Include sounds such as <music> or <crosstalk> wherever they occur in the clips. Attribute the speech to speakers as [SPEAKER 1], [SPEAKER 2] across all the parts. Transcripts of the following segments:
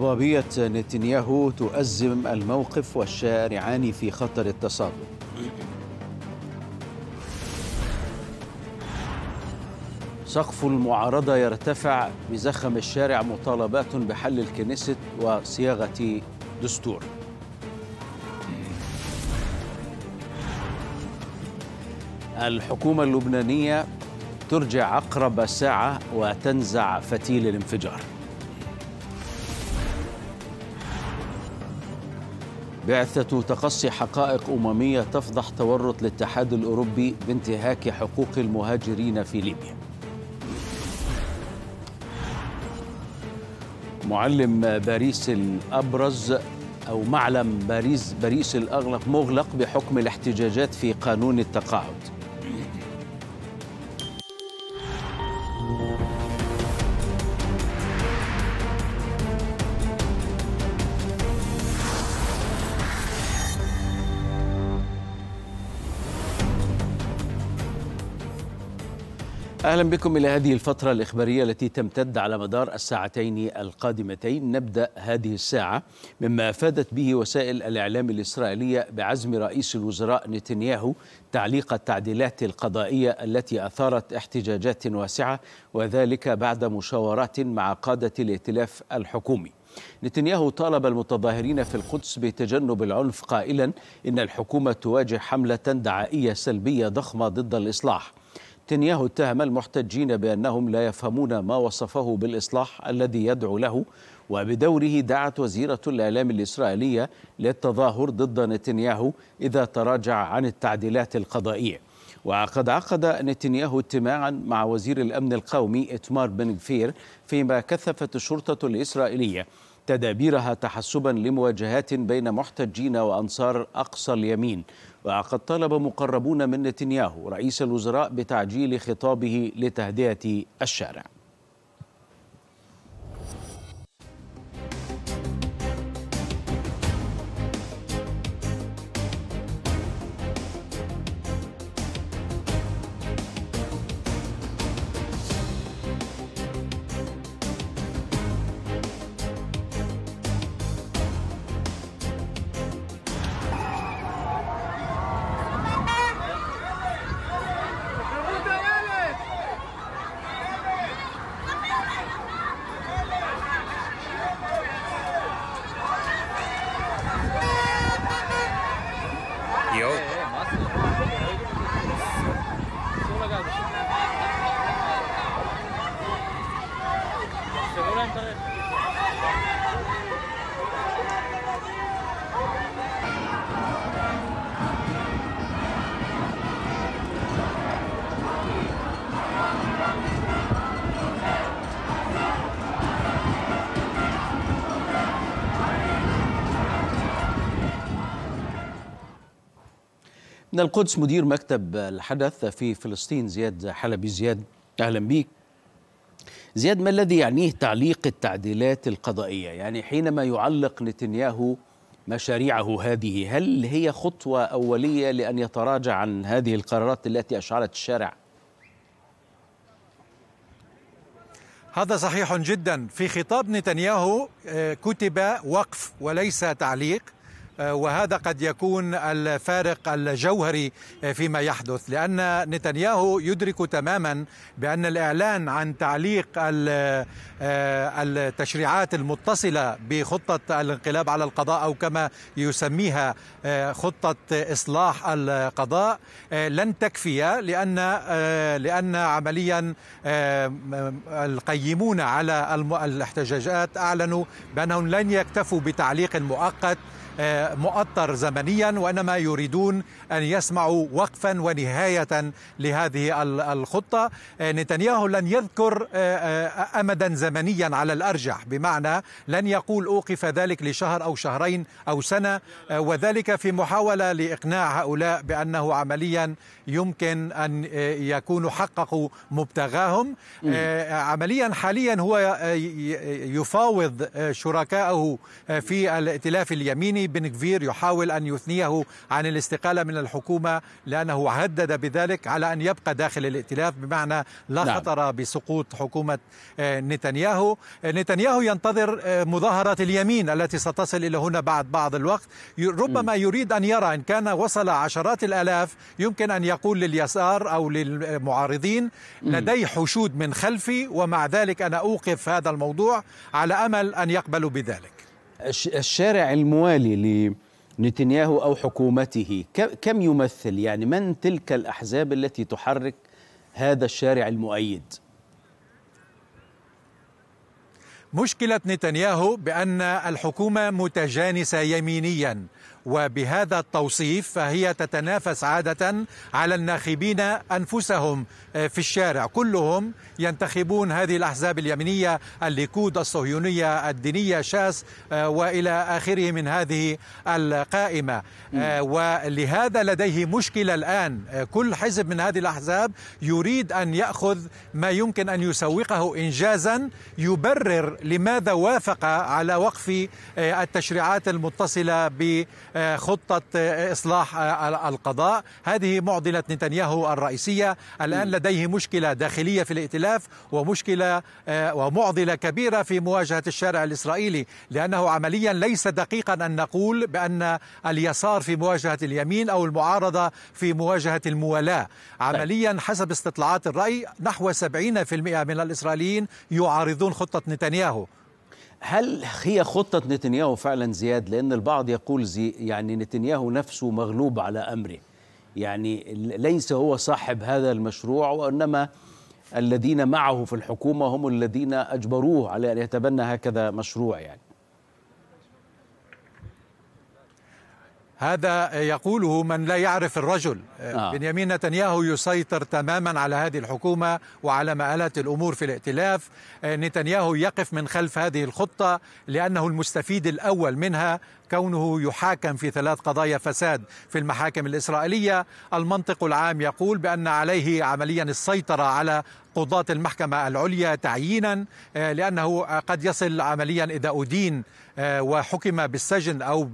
[SPEAKER 1] ضبابية نتنياهو تؤزم الموقف والشارعان في خطر التصادم سقف المعارضة يرتفع بزخم الشارع مطالبات بحل الكنيست وصياغة دستور الحكومة اللبنانية ترجع أقرب ساعة وتنزع فتيل الانفجار بعثة تقصي حقائق أممية تفضح تورط الاتحاد الأوروبي بانتهاك حقوق المهاجرين في ليبيا معلم باريس الأبرز أو معلم باريس باريس الأغلق مغلق بحكم الاحتجاجات في قانون التقاعد أهلا بكم إلى هذه الفترة الإخبارية التي تمتد على مدار الساعتين القادمتين نبدأ هذه الساعة مما أفادت به وسائل الإعلام الإسرائيلية بعزم رئيس الوزراء نتنياهو تعليق التعديلات القضائية التي أثارت احتجاجات واسعة وذلك بعد مشاورات مع قادة الائتلاف الحكومي نتنياهو طالب المتظاهرين في القدس بتجنب العنف قائلا إن الحكومة تواجه حملة دعائية سلبية ضخمة ضد الإصلاح نتنياهو اتهم المحتجين بأنهم لا يفهمون ما وصفه بالإصلاح الذي يدعو له وبدوره دعت وزيرة الإعلام الإسرائيلية للتظاهر ضد نتنياهو إذا تراجع عن التعديلات القضائية وقد عقد نتنياهو اجتماعا مع وزير الأمن القومي إتمار بن غفير فيما كثفت الشرطة الإسرائيلية تدابيرها تحسبا لمواجهات بين محتجين وأنصار أقصى اليمين وقد طالب مقربون من نتنياهو رئيس الوزراء بتعجيل خطابه لتهدئة الشارع من القدس مدير مكتب الحدث في فلسطين زياد حلبي زياد أهلا بك زياد ما الذي يعنيه تعليق التعديلات القضائية يعني حينما يعلق نتنياهو مشاريعه هذه هل هي خطوة أولية لأن يتراجع عن هذه القرارات التي أشعلت الشارع
[SPEAKER 2] هذا صحيح جدا في خطاب نتنياهو آه، كتب وقف وليس تعليق آه، وهذا قد يكون الفارق الجوهري آه، فيما يحدث لأن نتنياهو يدرك تماما بأن الإعلان عن تعليق آه، التشريعات المتصلة بخطة الانقلاب على القضاء أو كما يسميها خطة إصلاح القضاء لن تكفي لأن لأن عمليا القيمون على الاحتجاجات أعلنوا بأنهم لن يكتفوا بتعليق مؤقت آه، مؤطر زمنيا وانما يريدون ان يسمعوا وقفا ونهايه لهذه الخطه آه، نتنياهو لن يذكر آه، امدا زمنيا على الارجح بمعنى لن يقول اوقف ذلك لشهر او شهرين او سنه وذلك في محاوله لاقناع هؤلاء بانه عمليا يمكن ان يكونوا حققوا مبتغاهم عمليا حاليا هو يفاوض شركائه في الائتلاف اليميني بن كفير يحاول أن يثنيه عن الاستقالة من الحكومة لأنه هدد بذلك على أن يبقى داخل الائتلاف بمعنى لا نعم. خطر بسقوط حكومة آه، نتنياهو آه، نتنياهو ينتظر آه، مظاهرة اليمين التي ستصل إلى هنا بعد بعض الوقت ربما يريد أن يرى إن كان وصل عشرات الآلاف يمكن أن يقول لليسار أو للمعارضين لدي حشود من خلفي ومع ذلك أنا أوقف هذا الموضوع على
[SPEAKER 1] أمل أن يقبلوا بذلك الشارع الموالي لنتنياهو أو حكومته كم يمثل يعني من تلك الأحزاب التي تحرك هذا الشارع المؤيد
[SPEAKER 2] مشكلة نتنياهو بأن الحكومة متجانسة يمينيا وبهذا التوصيف فهي تتنافس عادة على الناخبين أنفسهم آه، في الشارع كلهم ينتخبون هذه الأحزاب اليمينية الليكود الصهيونية الدينية شاس آه، وإلى آخره من هذه القائمة آه، ولهذا لديه مشكلة الآن كل حزب من هذه الأحزاب يريد أن يأخذ ما يمكن أن يسوقه إنجازا يبرر لماذا وافق على وقف التشريعات المتصلة ب آه، خطة آه، إصلاح آه، القضاء هذه معضلة نتنياهو الرئيسية الآن لديه مشكلة داخلية في الائتلاف ومشكلة ومعضلة كبيرة في مواجهة الشارع الإسرائيلي لأنه عمليا ليس دقيقا أن نقول بأن اليسار في مواجهة اليمين أو المعارضة في مواجهة الموالاة طيب. عمليا حسب استطلاعات الرأي نحو 70% من الإسرائيليين يعارضون خطة
[SPEAKER 1] نتنياهو هل هي خطة نتنياهو فعلا زياد لأن البعض يقول زي يعني نتنياهو نفسه مغلوب على أمره يعني ليس هو صاحب هذا المشروع وإنما الذين معه في الحكومة هم الذين أجبروه على أن يتبنى هكذا مشروع يعني
[SPEAKER 2] هذا يقوله من لا يعرف الرجل آه. بنيامين نتنياهو يسيطر تماما على هذه الحكومة وعلى مآلات الأمور في الائتلاف آه، نتنياهو يقف من خلف هذه الخطة لأنه المستفيد الأول منها كونه يحاكم في ثلاث قضايا فساد في المحاكم الإسرائيلية المنطق العام يقول بأن عليه عمليا السيطرة على قضاة المحكمة العليا تعيينا آه، لأنه قد يصل عمليا إذا أدين آه، وحكم بالسجن أو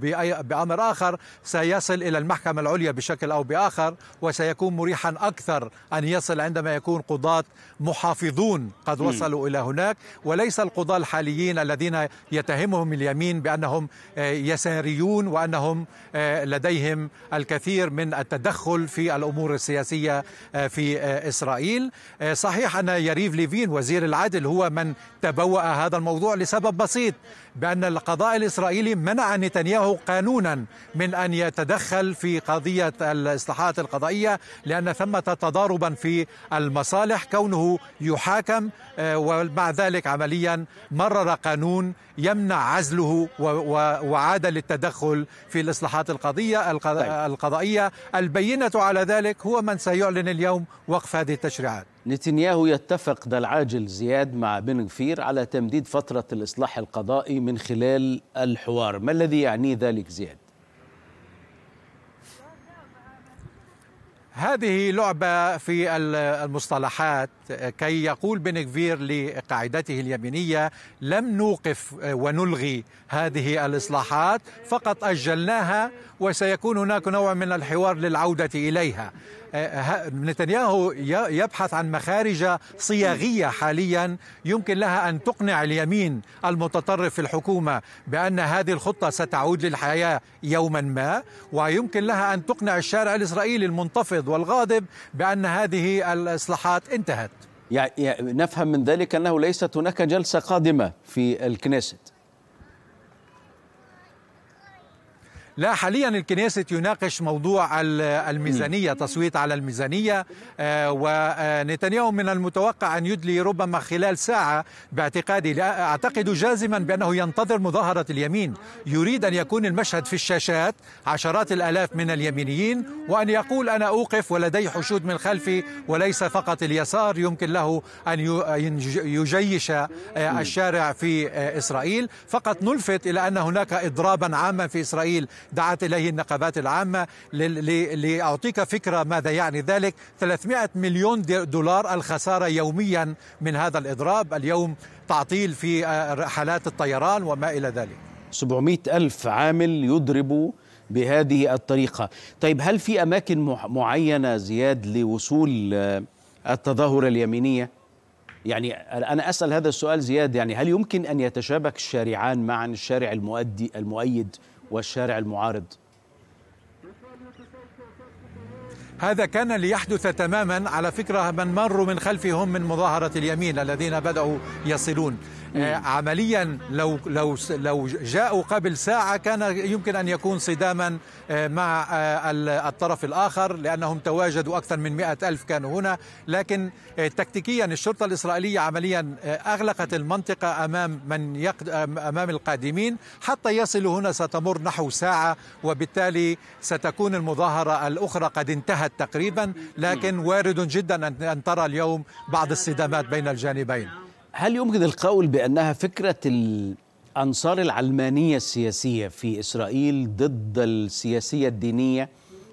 [SPEAKER 2] بأمر آخر سيصل إلى المحكمة العليا بشكل أو بآخر وسيكون مريحا أكثر أن يصل عندما يكون قضاة محافظون قد وصلوا إلى هناك وليس القضاة الحاليين الذين يتهمهم اليمين بأنهم آه، يسيرون الساريون وأنهم آه، لديهم الكثير من التدخل في الأمور السياسية آه، في آه، إسرائيل صحيح أن يريف ليفين وزير العدل هو من تبوأ هذا الموضوع لسبب بسيط بأن القضاء الإسرائيلي منع نتنياهو قانونا من أن يتدخل في قضية الإصلاحات القضائية لأن ثمة تضاربا في المصالح كونه يحاكم ومع ذلك عمليا مرر قانون يمنع عزله وعاد للتدخل في الإصلاحات القضية طيب. القضائية البينة على ذلك هو من سيعلن اليوم وقف هذه التشريعات
[SPEAKER 1] نتنياهو يتفق ذا العاجل زياد مع بن غفير على تمديد فترة الإصلاح القضائي من خلال الحوار ما الذي يعنيه ذلك زياد؟
[SPEAKER 2] هذه لعبة في المصطلحات كي يقول بنكفير لقاعدته اليمينية لم نوقف ونلغي هذه الإصلاحات فقط أجلناها وسيكون هناك نوع من الحوار للعودة إليها آه، آه، نتنياهو يبحث عن مخارج صياغيه حاليا يمكن لها ان تقنع اليمين المتطرف في الحكومه بان هذه الخطه ستعود للحياه يوما ما ويمكن لها ان تقنع الشارع الاسرائيلي المنتفض والغاضب بان هذه الاصلاحات انتهت
[SPEAKER 1] يعني نفهم من ذلك انه ليست هناك جلسه قادمه في الكنيست لا
[SPEAKER 2] حاليا الكنيسة يناقش موضوع الميزانية تصويت على الميزانية آه، ونتنياهو آه، من المتوقع أن يدلي ربما خلال ساعة باعتقادي أعتقد جازما بأنه ينتظر مظاهرة اليمين يريد أن يكون المشهد في الشاشات عشرات الآلاف من اليمينيين وأن يقول أنا أوقف ولدي حشود من خلفي وليس فقط اليسار يمكن له أن يجيش آه، الشارع في إسرائيل فقط نلفت إلى أن هناك إضرابا عاما في إسرائيل دعت إليه النقابات العامة لأعطيك فكرة ماذا يعني ذلك 300 مليون دولار الخسارة يوميا من هذا الإضراب اليوم تعطيل في
[SPEAKER 1] آه، رحلات الطيران وما إلى ذلك 700 ألف عامل يضرب بهذه الطريقة طيب هل في أماكن معينة زياد لوصول آه، التظاهر اليمينية؟ يعني أنا أسأل هذا السؤال زياد يعني هل يمكن أن يتشابك الشارعان معا الشارع المؤدي المؤيد والشارع المعارض هذا كان ليحدث تماما
[SPEAKER 2] على فكرة من مروا من خلفهم من مظاهرة اليمين الذين بدأوا يصلون آه، عمليا لو لو لو جاءوا قبل ساعه كان يمكن ان يكون صداما آه، مع آه، الطرف الاخر لانهم تواجدوا اكثر من مئة الف كانوا هنا لكن تكتيكيا الشرطه الاسرائيليه عمليا اغلقت المنطقه امام من يقد... امام القادمين حتى يصلوا هنا ستمر نحو ساعه وبالتالي ستكون المظاهره الاخرى قد انتهت تقريبا لكن وارد جدا ان ترى اليوم بعض الصدامات بين الجانبين
[SPEAKER 1] هل يمكن القول بأنها فكرة الأنصار العلمانية السياسية في إسرائيل ضد السياسية الدينية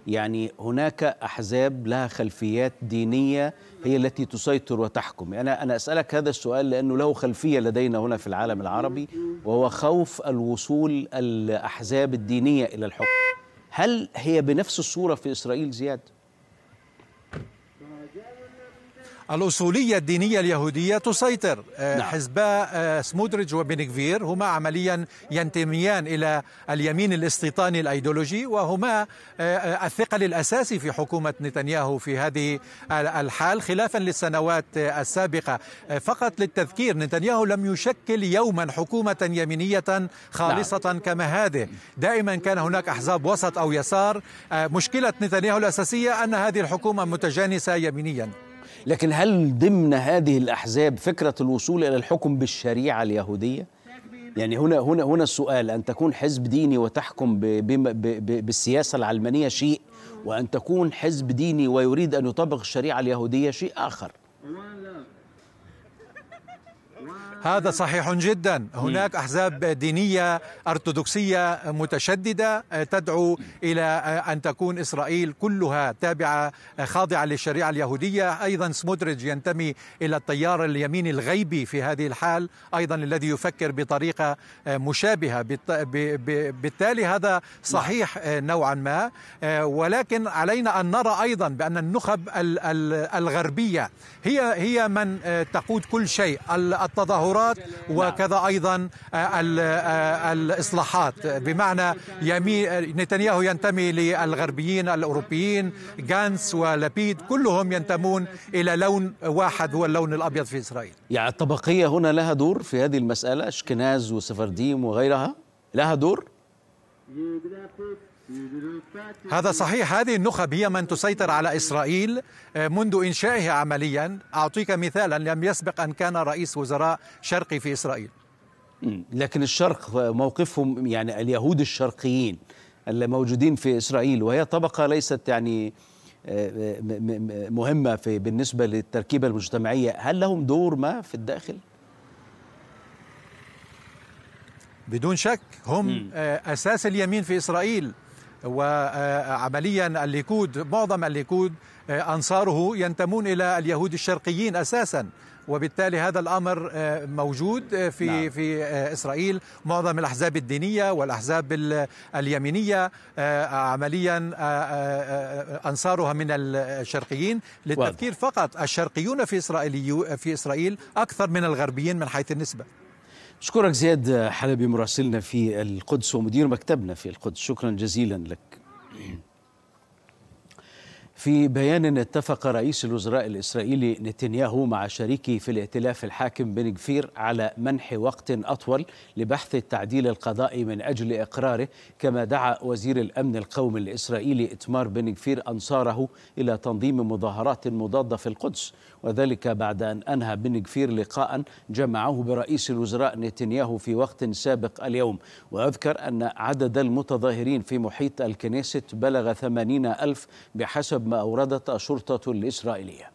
[SPEAKER 1] يعني هناك أحزاب لها خلفيات دينية هي التي تسيطر وتحكم أنا, يعني أنا أسألك هذا السؤال لأنه له خلفية لدينا هنا في العالم العربي وهو خوف الوصول الأحزاب الدينية إلى الحكم هل هي بنفس الصورة في إسرائيل زياد؟ الأصولية الدينية اليهودية تسيطر آه، نعم. حزبا آه،
[SPEAKER 2] سمودريج وبنكفير هما عمليا ينتميان إلى اليمين الاستيطاني الأيديولوجي وهما آه، الثقل الأساسي في حكومة نتنياهو في هذه الحال خلافا للسنوات السابقة فقط للتذكير نتنياهو لم يشكل يوما حكومة يمينية خالصة نعم. كما هذه دائما كان هناك أحزاب وسط أو يسار مشكلة نتنياهو الأساسية أن هذه الحكومة متجانسة يمينيا
[SPEAKER 1] لكن هل ضمن هذه الأحزاب فكرة الوصول إلى الحكم بالشريعة اليهودية؟ يعني هنا هنا هنا السؤال أن تكون حزب ديني وتحكم بـ بـ بـ بالسياسة العلمانية شيء وأن تكون حزب ديني ويريد أن يطبق الشريعة اليهودية شيء آخر
[SPEAKER 2] هذا صحيح جدا هناك أحزاب دينية أرثوذكسية متشددة آه، تدعو إلى آه، أن تكون إسرائيل كلها تابعة آه، خاضعة للشريعة اليهودية أيضا سمودريج ينتمي إلى التيار اليميني الغيبي في هذه الحال أيضا الذي يفكر بطريقة مشابهة بالتالي هذا نعم. صحيح نوعا ما ولكن علينا أن نرى أيضا بأن النخب الغربية هي هي من تقود كل شيء التظاهرات التطورات وكذا أيضا آه، آه، الإصلاحات بمعنى نتنياهو ينتمي للغربيين الأوروبيين غانس ولبيد كلهم ينتمون إلى لون واحد هو اللون الأبيض في إسرائيل
[SPEAKER 1] يعني الطبقية هنا لها دور في هذه المسألة شكناز وسفرديم وغيرها لها دور
[SPEAKER 3] هذا صحيح
[SPEAKER 2] هذه النخب هي من تسيطر على إسرائيل آه، منذ إنشائها عمليا أعطيك مثالا لم يسبق أن كان رئيس وزراء شرقي في إسرائيل
[SPEAKER 1] لكن الشرق موقفهم يعني اليهود الشرقيين الموجودين في إسرائيل وهي طبقة ليست يعني آه، آه، مهمة في بالنسبة للتركيبة المجتمعية هل لهم دور ما في الداخل؟ بدون شك
[SPEAKER 2] هم م. أساس اليمين في إسرائيل وعمليا الليكود معظم الليكود آه، أنصاره ينتمون إلى اليهود الشرقيين أساسا وبالتالي هذا الامر آه، موجود آه، في نعم. في اسرائيل معظم الاحزاب الدينيه والاحزاب اليمينيه عمليا انصارها من الشرقيين للتذكير فقط الشرقيون في اسرائيل في اسرائيل اكثر من الغربيين من حيث النسبه
[SPEAKER 1] أشكرك زياد حلبي مراسلنا في القدس ومدير مكتبنا في القدس شكرا جزيلا لك في بيان اتفق رئيس الوزراء الإسرائيلي نتنياهو مع شريكه في الائتلاف الحاكم بن جفير على منح وقت أطول لبحث التعديل القضائي من أجل إقراره كما دعا وزير الأمن القومي الإسرائيلي إتمار بن جفير أنصاره إلى تنظيم مظاهرات مضادة في القدس وذلك بعد أن أنهى بن جفير لقاء جمعه برئيس الوزراء نتنياهو في وقت سابق اليوم وأذكر أن عدد المتظاهرين في محيط الكنيست بلغ ثمانين ألف بحسب ما أوردت الشرطة الإسرائيلية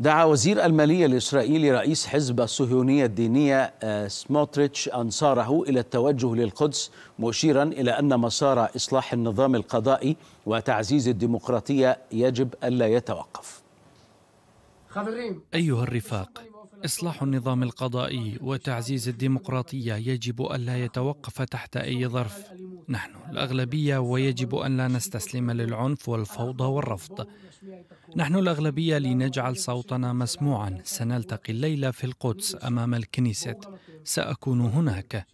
[SPEAKER 1] دعا وزير المالية الإسرائيلي رئيس حزب الصهيونية الدينية آه، سموتريتش أنصاره إلى التوجه للقدس مشيرا إلى أن مسار إصلاح النظام القضائي وتعزيز الديمقراطية يجب ألا يتوقف
[SPEAKER 4] أيها الرفاق إصلاح النظام القضائي وتعزيز الديمقراطية يجب ألا يتوقف تحت أي ظرف. نحن الأغلبية ويجب أن لا نستسلم للعنف والفوضى والرفض. نحن الأغلبية لنجعل صوتنا مسموعا. سنلتقي الليلة في القدس أمام الكنيسة. سأكون هناك.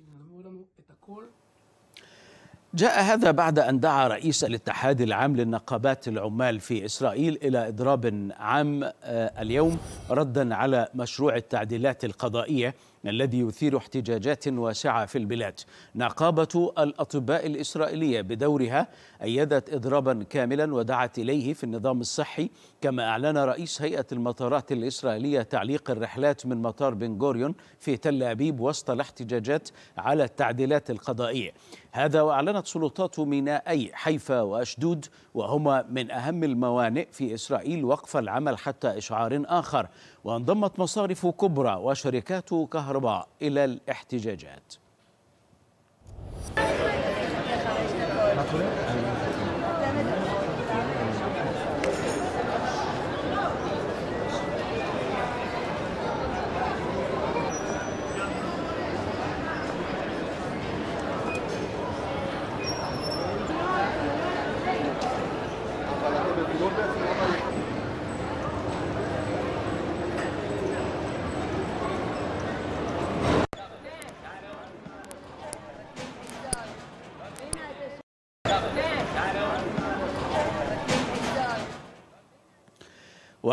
[SPEAKER 4] جاء
[SPEAKER 1] هذا بعد أن دعا رئيس الاتحاد العام للنقابات العمال في إسرائيل إلى إضراب عام آه، اليوم ردا على مشروع التعديلات القضائية الذي يثير احتجاجات واسعة في البلاد نقابة الأطباء الإسرائيلية بدورها أيدت إضرابا كاملا ودعت إليه في النظام الصحي كما أعلن رئيس هيئة المطارات الإسرائيلية تعليق الرحلات من مطار بن غوريون في تل أبيب وسط الاحتجاجات على التعديلات القضائية هذا وأعلنت سلطات مينائي حيفا وأشدود وهما من أهم الموانئ في إسرائيل وقف العمل حتى إشعار آخر وانضمت مصارف كبرى وشركات كهرباء إلى الاحتجاجات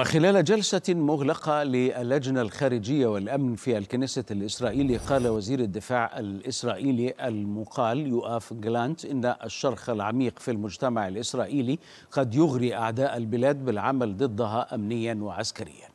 [SPEAKER 1] وخلال جلسة مغلقة للجنة الخارجية والأمن في الكنيسة الإسرائيلي قال وزير الدفاع الإسرائيلي المقال يؤاف جلانت إن الشرخ العميق في المجتمع الإسرائيلي قد يغري أعداء البلاد بالعمل ضدها أمنيا وعسكريا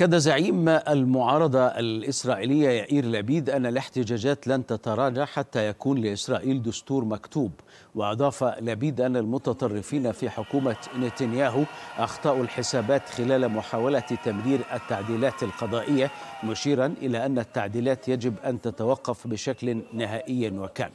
[SPEAKER 1] أكد زعيم المعارضة الإسرائيلية يائير لبيد أن الاحتجاجات لن تتراجع حتى يكون لإسرائيل دستور مكتوب وأضاف لبيد أن المتطرفين في حكومة نتنياهو أخطأوا الحسابات خلال محاولة تمرير التعديلات القضائية مشيرا إلى أن التعديلات يجب أن تتوقف بشكل نهائي وكامل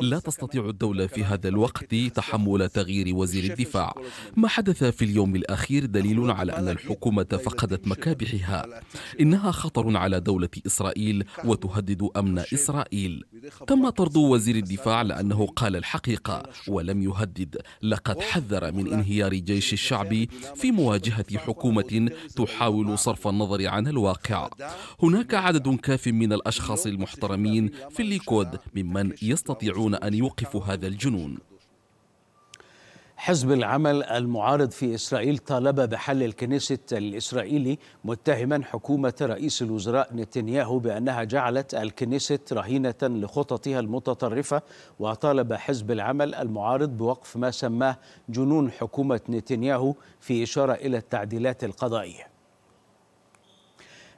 [SPEAKER 1] لا تستطيع الدولة في هذا الوقت تحمل تغيير وزير الدفاع ما حدث في اليوم الأخير دليل على أن الحكومة فقدت مكابحها إنها خطر على دولة إسرائيل وتهدد أمن إسرائيل تم طرد وزير الدفاع لأنه قال الحقيقة ولم يهدد لقد حذر من انهيار جيش الشعب في مواجهة حكومة تحاول صرف النظر عن الواقع هناك عدد كاف من الأشخاص المحترمين في الليكود ممن يستطيع يستطيعون أن يوقفوا هذا الجنون حزب العمل المعارض في إسرائيل طالب بحل الكنيسة الإسرائيلي متهما حكومة رئيس الوزراء نتنياهو بأنها جعلت الكنيسة رهينة لخططها المتطرفة وطالب حزب العمل المعارض بوقف ما سماه جنون حكومة نتنياهو في إشارة إلى التعديلات القضائية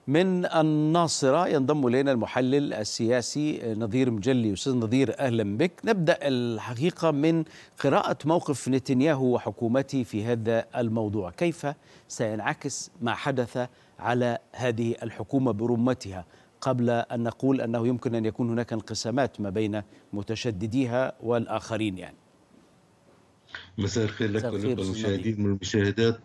[SPEAKER 1] من الناصرة ينضم إلينا المحلل السياسي آه، نظير مجلي أستاذ نظير أهلا بك نبدأ الحقيقة من قراءة موقف نتنياهو وحكومته في هذا الموضوع كيف سينعكس ما حدث على هذه الحكومة برمتها قبل أن نقول أنه يمكن أن يكون هناك انقسامات ما بين متشدديها والآخرين يعني
[SPEAKER 5] مساء الخير لك ولكم المشاهدين والمشاهدات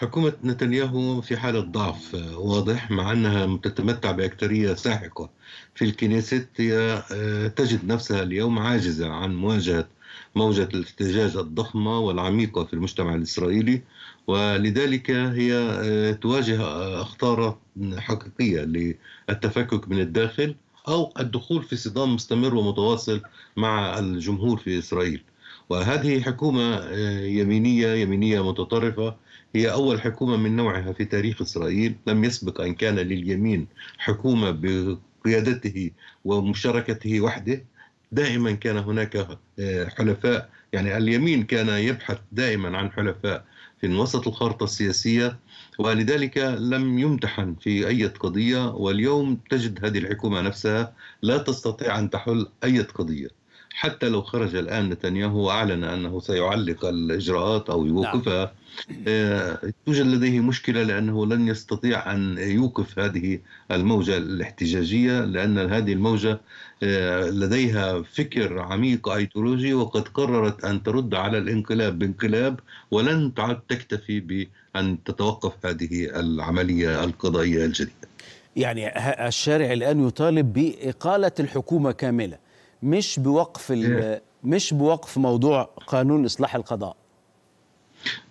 [SPEAKER 5] حكومة نتنياهو في حالة ضعف آه، واضح مع أنها تتمتع بأكثرية ساحقة في الكنيست هي آه، تجد نفسها اليوم عاجزة عن مواجهة موجة الاحتجاج الضخمة والعميقة في المجتمع الإسرائيلي ولذلك هي آه، تواجه أخطار حقيقية للتفكك من الداخل أو الدخول في صدام مستمر ومتواصل مع الجمهور في إسرائيل وهذه حكومة يمينية يمينية متطرفة هي أول حكومة من نوعها في تاريخ إسرائيل لم يسبق أن كان لليمين حكومة بقيادته ومشاركته وحده دائما كان هناك آه، حلفاء يعني اليمين كان يبحث دائما عن حلفاء في وسط الخارطة السياسية ولذلك لم يمتحن في أي قضية واليوم تجد هذه الحكومة نفسها لا تستطيع أن تحل أي قضية حتى لو خرج الآن نتنياهو وأعلن أنه سيعلق الإجراءات أو يوقفها نعم. آه، توجد لديه مشكلة لأنه لن يستطيع أن يوقف هذه الموجة الاحتجاجية لأن هذه الموجة آه، لديها فكر عميق أيديولوجي وقد قررت أن ترد على الانقلاب بانقلاب ولن تعد تكتفي بأن تتوقف هذه العملية القضائية الجديدة
[SPEAKER 1] يعني الشارع الآن يطالب بإقالة الحكومة كاملة مش بوقف إيه. مش بوقف موضوع قانون اصلاح القضاء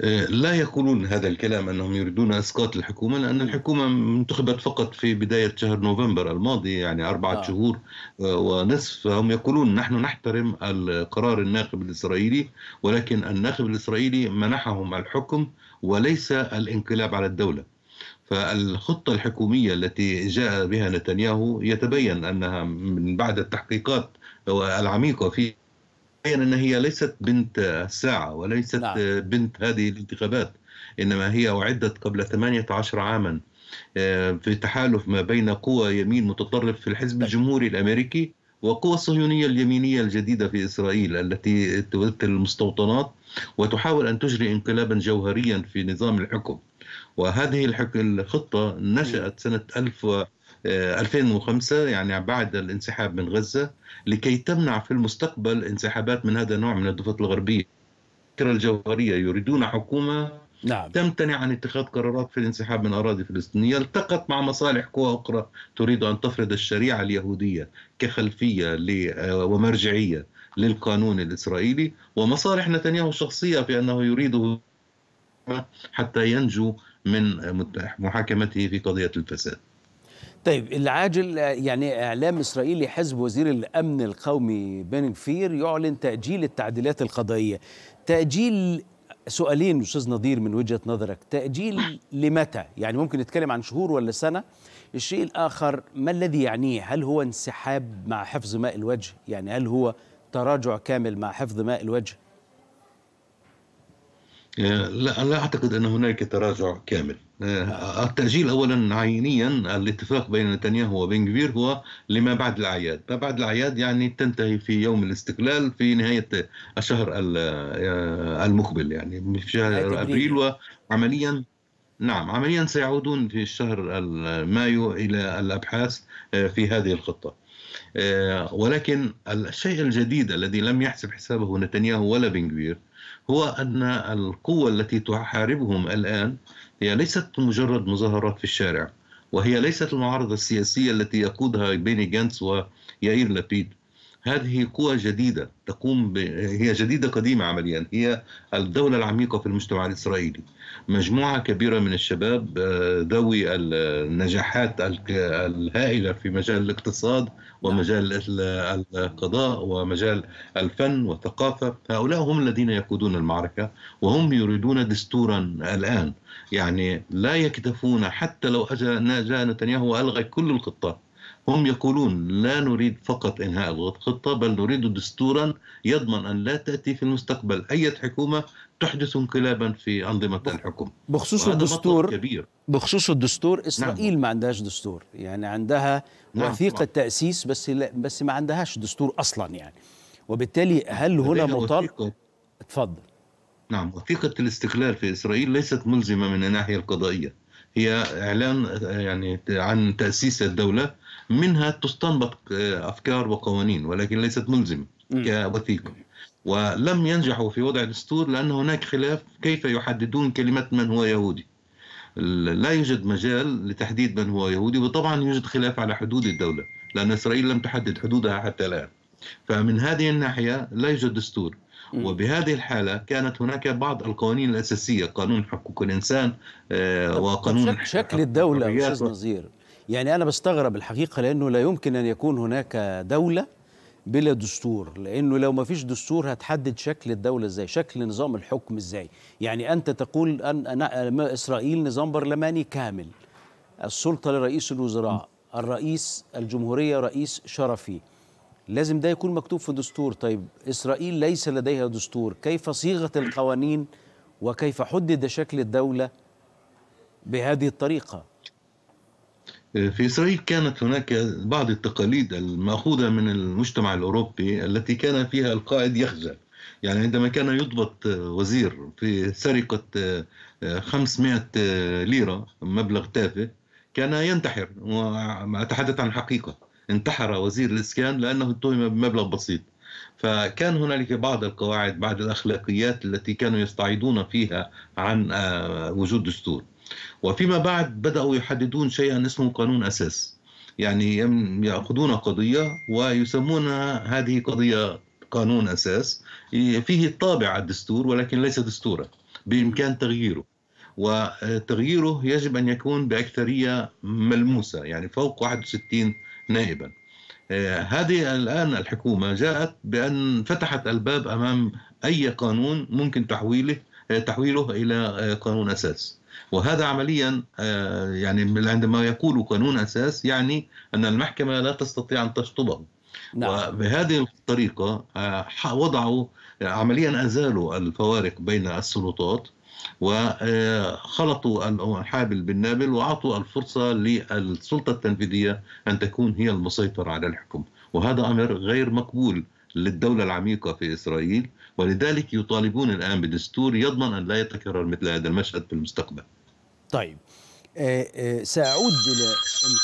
[SPEAKER 5] إيه، لا يقولون هذا الكلام انهم يريدون اسقاط الحكومه لان الحكومه انتخبت فقط في بدايه شهر نوفمبر الماضي يعني اربعه آه. شهور آه، ونصف هم يقولون نحن نحترم القرار الناخب الاسرائيلي ولكن الناخب الاسرائيلي منحهم الحكم وليس الانقلاب على الدوله فالخطه الحكوميه التي جاء بها نتنياهو يتبين انها من بعد التحقيقات العميقه في بين ان هي ليست بنت الساعه وليست لا. نعم. بنت هذه الانتخابات انما هي اعدت قبل 18 عاما آه، في تحالف ما بين قوى يمين متطرف في الحزب نعم. الجمهوري الامريكي وقوى الصهيونيه اليمينيه الجديده في اسرائيل التي تمثل المستوطنات وتحاول ان تجري انقلابا جوهريا في نظام الحكم وهذه الخطه نشات سنه 1000 2005 آه، يعني بعد الانسحاب من غزة لكي تمنع في المستقبل انسحابات من هذا النوع من الضفة الغربية الفكرة الجوهرية يريدون حكومة نعم. تمتنع عن اتخاذ قرارات في الانسحاب من أراضي فلسطينية التقت مع مصالح قوى أخرى تريد أن تفرض الشريعة اليهودية كخلفية آه، ومرجعية للقانون الإسرائيلي ومصالح نتنياهو الشخصية في أنه يريد حتى ينجو من محاكمته في قضية الفساد
[SPEAKER 1] طيب العاجل يعني اعلام اسرائيلي حزب وزير الامن القومي بن كفير يعلن تاجيل التعديلات القضائيه تاجيل سؤالين استاذ نظير من وجهه نظرك تاجيل لمتى يعني ممكن نتكلم عن شهور ولا سنه الشيء الاخر ما الذي يعنيه هل هو انسحاب مع حفظ ماء الوجه يعني هل هو تراجع كامل مع حفظ ماء الوجه
[SPEAKER 5] لا لا اعتقد ان هناك تراجع كامل آه، التأجيل أولا عينيا الاتفاق بين نتنياهو وبن كبير هو لما بعد الأعياد ما بعد الأعياد يعني تنتهي في يوم الاستقلال في نهاية الشهر آه، المقبل يعني في شهر أبريل وعمليا نعم عمليا سيعودون في الشهر مايو إلى الأبحاث آه، في هذه الخطة ولكن الشيء الجديد الذي لم يحسب حسابه نتنياهو ولا بن هو أن القوة التي تحاربهم الآن هي ليست مجرد مظاهرات في الشارع وهي ليست المعارضة السياسية التي يقودها بيني جانس ويائير لبيد هذه قوى جديدة تقوم ب... هي جديدة قديمة عمليا هي الدولة العميقة في المجتمع الإسرائيلي مجموعة كبيرة من الشباب آه، ذوي النجاحات الهائلة في مجال الاقتصاد ومجال نعم. القضاء ومجال الفن والثقافة هؤلاء هم الذين يقودون المعركة وهم يريدون دستورا الآن يعني لا يكتفون حتى لو جاء نتنياهو وألغى كل الخطة هم يقولون لا نريد فقط إنهاء الخطة بل نريد دستورا يضمن أن لا تأتي في المستقبل أي حكومة تحدث انقلابا في أنظمة
[SPEAKER 1] الحكم بخصوص الدستور كبير. بخصوص الدستور نعم. إسرائيل نعم. ما عندهاش دستور يعني عندها نعم. وثيقة نعم. تأسيس بس بس ما عندهاش دستور أصلا يعني وبالتالي هل هنا مطالب اتفضل
[SPEAKER 5] نعم وثيقة الاستقلال في إسرائيل ليست ملزمة من الناحية القضائية هي إعلان يعني عن تأسيس الدولة منها تستنبط آه، أفكار وقوانين ولكن ليست ملزمة كوثيقة ولم ينجحوا في وضع دستور لأن هناك خلاف كيف يحددون كلمة من هو يهودي لا يوجد مجال لتحديد من هو يهودي وطبعا يوجد خلاف على حدود الدولة لأن إسرائيل لم تحدد حدودها حتى الآن فمن هذه الناحية لا يوجد دستور وبهذه الحالة كانت هناك بعض القوانين الأساسية قانون
[SPEAKER 1] حقوق الإنسان آه، وقانون شكل الدولة أستاذ نظير يعني أنا بستغرب الحقيقة لأنه لا يمكن أن يكون هناك دولة بلا دستور لأنه لو ما فيش دستور هتحدد شكل الدولة إزاي شكل نظام الحكم إزاي يعني أنت تقول أن إسرائيل نظام برلماني كامل السلطة لرئيس الوزراء الرئيس الجمهورية رئيس شرفي لازم ده يكون مكتوب في دستور طيب إسرائيل ليس لديها دستور كيف صيغة القوانين وكيف حدد شكل الدولة بهذه الطريقة
[SPEAKER 5] آه، في إسرائيل كانت هناك بعض التقاليد المأخوذة من المجتمع الأوروبي التي كان فيها القائد يخجل يعني عندما كان يضبط آه، وزير في سرقة 500 آه، ليرة مبلغ تافه كان ينتحر وأتحدث عن حقيقة انتحر وزير الإسكان لأنه اتهم بمبلغ بسيط فكان هنالك بعض القواعد بعض الأخلاقيات التي كانوا يستعيدون فيها عن وجود دستور وفيما بعد بدأوا يحددون شيئا اسمه قانون أساس يعني يأخذون قضية ويسمون هذه قضية قانون أساس فيه طابع الدستور ولكن ليس دستورا بإمكان تغييره وتغييره يجب أن يكون بأكثرية ملموسة يعني فوق 61 نائبا هذه الآن الحكومة جاءت بأن فتحت الباب أمام أي قانون ممكن تحويله تحويله إلى قانون أساس وهذا عمليا آه، يعني عندما يقول قانون أساس يعني أن المحكمة لا تستطيع أن تشطبه نعم. وبهذه الطريقة آه، وضعوا عمليا أزالوا الفوارق بين السلطات وخلطوا آه، الحابل بالنابل وأعطوا الفرصة للسلطة التنفيذية أن تكون هي المسيطرة على الحكم وهذا أمر غير مقبول للدولة العميقة في إسرائيل ولذلك يطالبون الآن بدستور يضمن أن لا يتكرر مثل هذا المشهد
[SPEAKER 1] في المستقبل طيب آه، آه، سأعود إلى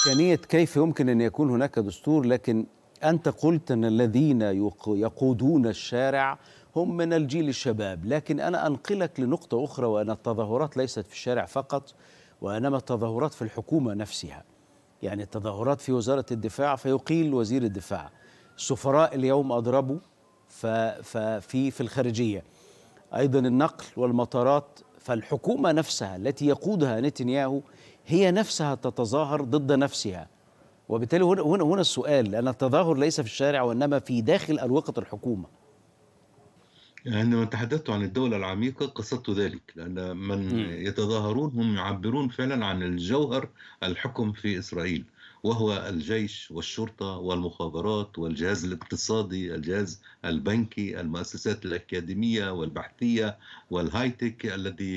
[SPEAKER 1] إمكانية كيف يمكن أن يكون هناك دستور لكن أنت قلت أن الذين يقودون الشارع هم من الجيل الشباب لكن أنا أنقلك لنقطة أخرى وأن التظاهرات ليست في الشارع فقط وإنما التظاهرات في الحكومة نفسها يعني التظاهرات في وزارة الدفاع فيقيل وزير الدفاع السفراء اليوم أضربوا ففي في الخارجيه ايضا النقل والمطارات فالحكومه نفسها التي يقودها نتنياهو هي نفسها تتظاهر ضد نفسها وبالتالي هنا هنا, هنا السؤال لان التظاهر ليس في الشارع وانما في داخل اروقه الحكومه
[SPEAKER 5] يعني عندما تحدثت عن الدولة العميقة قصدت ذلك لأن من يتظاهرون هم يعبرون فعلا عن الجوهر الحكم في إسرائيل وهو الجيش والشرطة والمخابرات والجهاز الاقتصادي الجهاز البنكي المؤسسات الأكاديمية والبحثية والهايتك الذي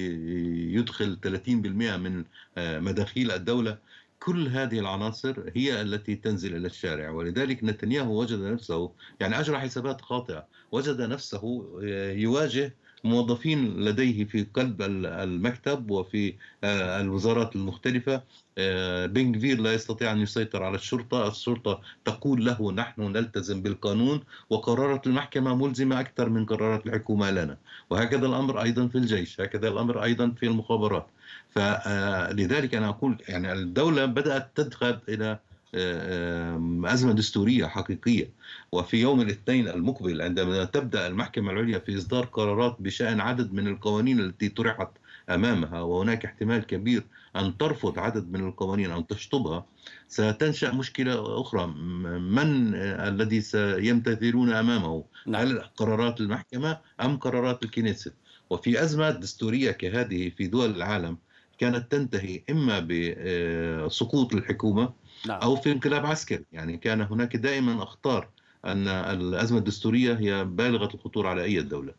[SPEAKER 5] يدخل 30% من آه، مداخيل الدولة كل هذه العناصر هي التي تنزل الى الشارع ولذلك نتنياهو وجد نفسه يعني اجرى حسابات خاطئه وجد نفسه آه، يواجه موظفين لديه في قلب المكتب وفي آه، الوزارات المختلفة آه، بنكفير لا يستطيع أن يسيطر على الشرطة الشرطة تقول له نحن نلتزم بالقانون وقرارات المحكمة ملزمة أكثر من قرارات الحكومة لنا وهكذا الأمر أيضا في الجيش هكذا الأمر أيضا في المخابرات فلذلك آه، أنا أقول يعني الدولة بدأت تدخل إلى آه، آه، أزمة دستورية حقيقية وفي يوم الاثنين المقبل عندما تبدأ المحكمة العليا في إصدار قرارات بشأن عدد من القوانين التي طرحت أمامها وهناك احتمال كبير أن ترفض عدد من القوانين أو تشطبها ستنشأ مشكلة أخرى من الذي سيمتثلون أمامه نعم. هل قرارات المحكمة أم قرارات الكنيست وفي أزمة دستورية كهذه في دول العالم كانت تنتهي إما بسقوط الحكومة نعم. أو في انقلاب عسكري يعني كان هناك دائما أخطار أن الأزمة الدستورية هي بالغة الخطورة على أي دولة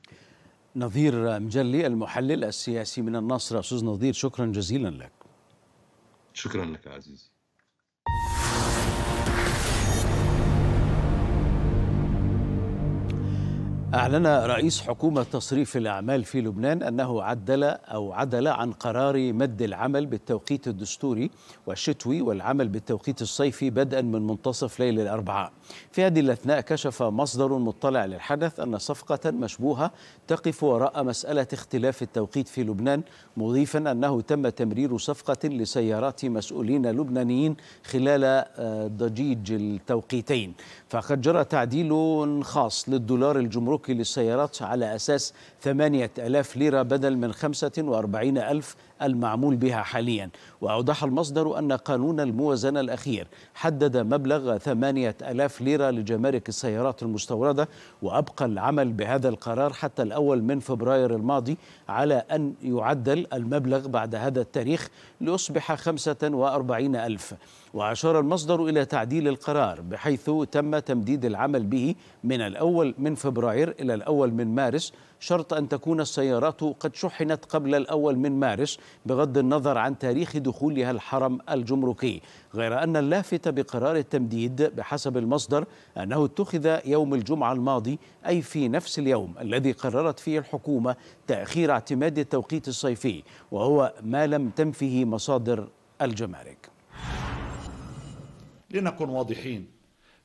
[SPEAKER 1] نظير مجلي المحلل السياسي من النصر أستاذ نظير شكرا جزيلا لك شكرا لك عزيزي أعلن رئيس حكومة تصريف الأعمال في لبنان أنه عدل أو عدل عن قرار مد العمل بالتوقيت الدستوري والشتوي والعمل بالتوقيت الصيفي بدءا من منتصف ليل الأربعاء. في هذه الأثناء كشف مصدر مطلع للحدث أن صفقة مشبوهة تقف وراء مسألة اختلاف التوقيت في لبنان مضيفا أنه تم تمرير صفقة لسيارات مسؤولين لبنانيين خلال آه، ضجيج التوقيتين. فقد جرى تعديل خاص للدولار الجمركي الجمركي للسيارات على أساس 8000 ليرة بدل من 45000 المعمول بها حاليا وأوضح المصدر أن قانون الموازنة الأخير حدد مبلغ 8000 ليرة لجمارك السيارات المستوردة وأبقى العمل بهذا القرار حتى الأول من فبراير الماضي على أن يعدل المبلغ بعد هذا التاريخ ليصبح وأربعين ألف وأشار المصدر إلى تعديل القرار بحيث تم تمديد العمل به من الأول من فبراير إلى الأول من مارس شرط أن تكون السيارات قد شحنت قبل الأول من مارس بغض النظر عن تاريخ دخولها الحرم الجمركي غير أن اللافت بقرار التمديد بحسب المصدر أنه اتخذ يوم الجمعة الماضي أي في نفس اليوم الذي قررت فيه الحكومة تأخير اعتماد التوقيت الصيفي
[SPEAKER 6] وهو ما لم تنفه مصادر الجمارك لنكن واضحين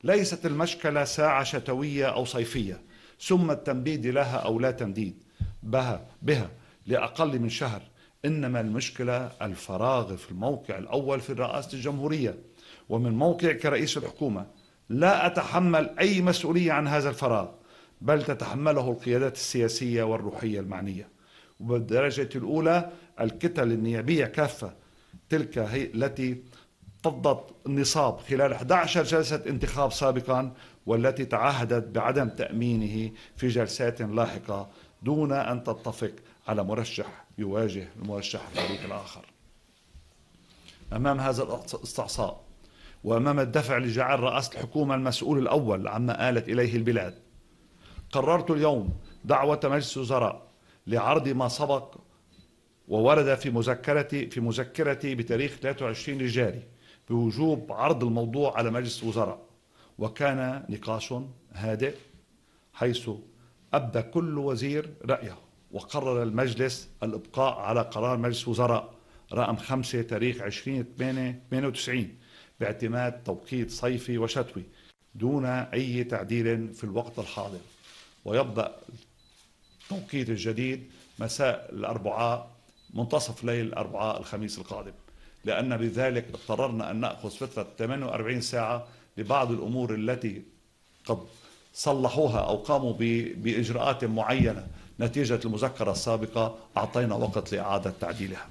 [SPEAKER 6] ليست المشكلة ساعة شتوية أو صيفية ثم التمديد لها أو لا تمديد بها, بها لأقل من شهر إنما المشكلة الفراغ في الموقع الأول في رئاسة الجمهورية ومن موقع كرئيس الحكومة لا أتحمل أي مسؤولية عن هذا الفراغ بل تتحمله القيادات السياسية والروحية المعنية وبالدرجة الأولى الكتل النيابية كافة تلك هي التي فضت النصاب خلال 11 جلسة انتخاب سابقا والتي تعهدت بعدم تأمينه في جلسات لاحقة دون أن تتفق على مرشح يواجه المرشح الفريق الآخر أمام هذا الاستعصاء وأمام الدفع لجعل رئاسة الحكومة المسؤول الأول عما آلت إليه البلاد قررت اليوم دعوة مجلس الوزراء لعرض ما سبق وورد في مذكرتي في مذكرتي بتاريخ 23 الجاري بوجوب عرض الموضوع على مجلس الوزراء وكان نقاش هادئ حيث أبدى كل وزير رأيه وقرر المجلس الإبقاء على قرار مجلس وزراء رقم 5 تاريخ 20 8 باعتماد توقيت صيفي وشتوي دون أي تعديل في الوقت الحاضر ويبدأ التوقيت الجديد مساء الأربعاء منتصف ليل الأربعاء الخميس القادم لأن بذلك اضطررنا أن نأخذ فترة 48 ساعة لبعض الأمور التي قد صلحوها أو قاموا بإجراءات معينة نتيجة المذكرة السابقة أعطينا وقت لإعادة تعديلها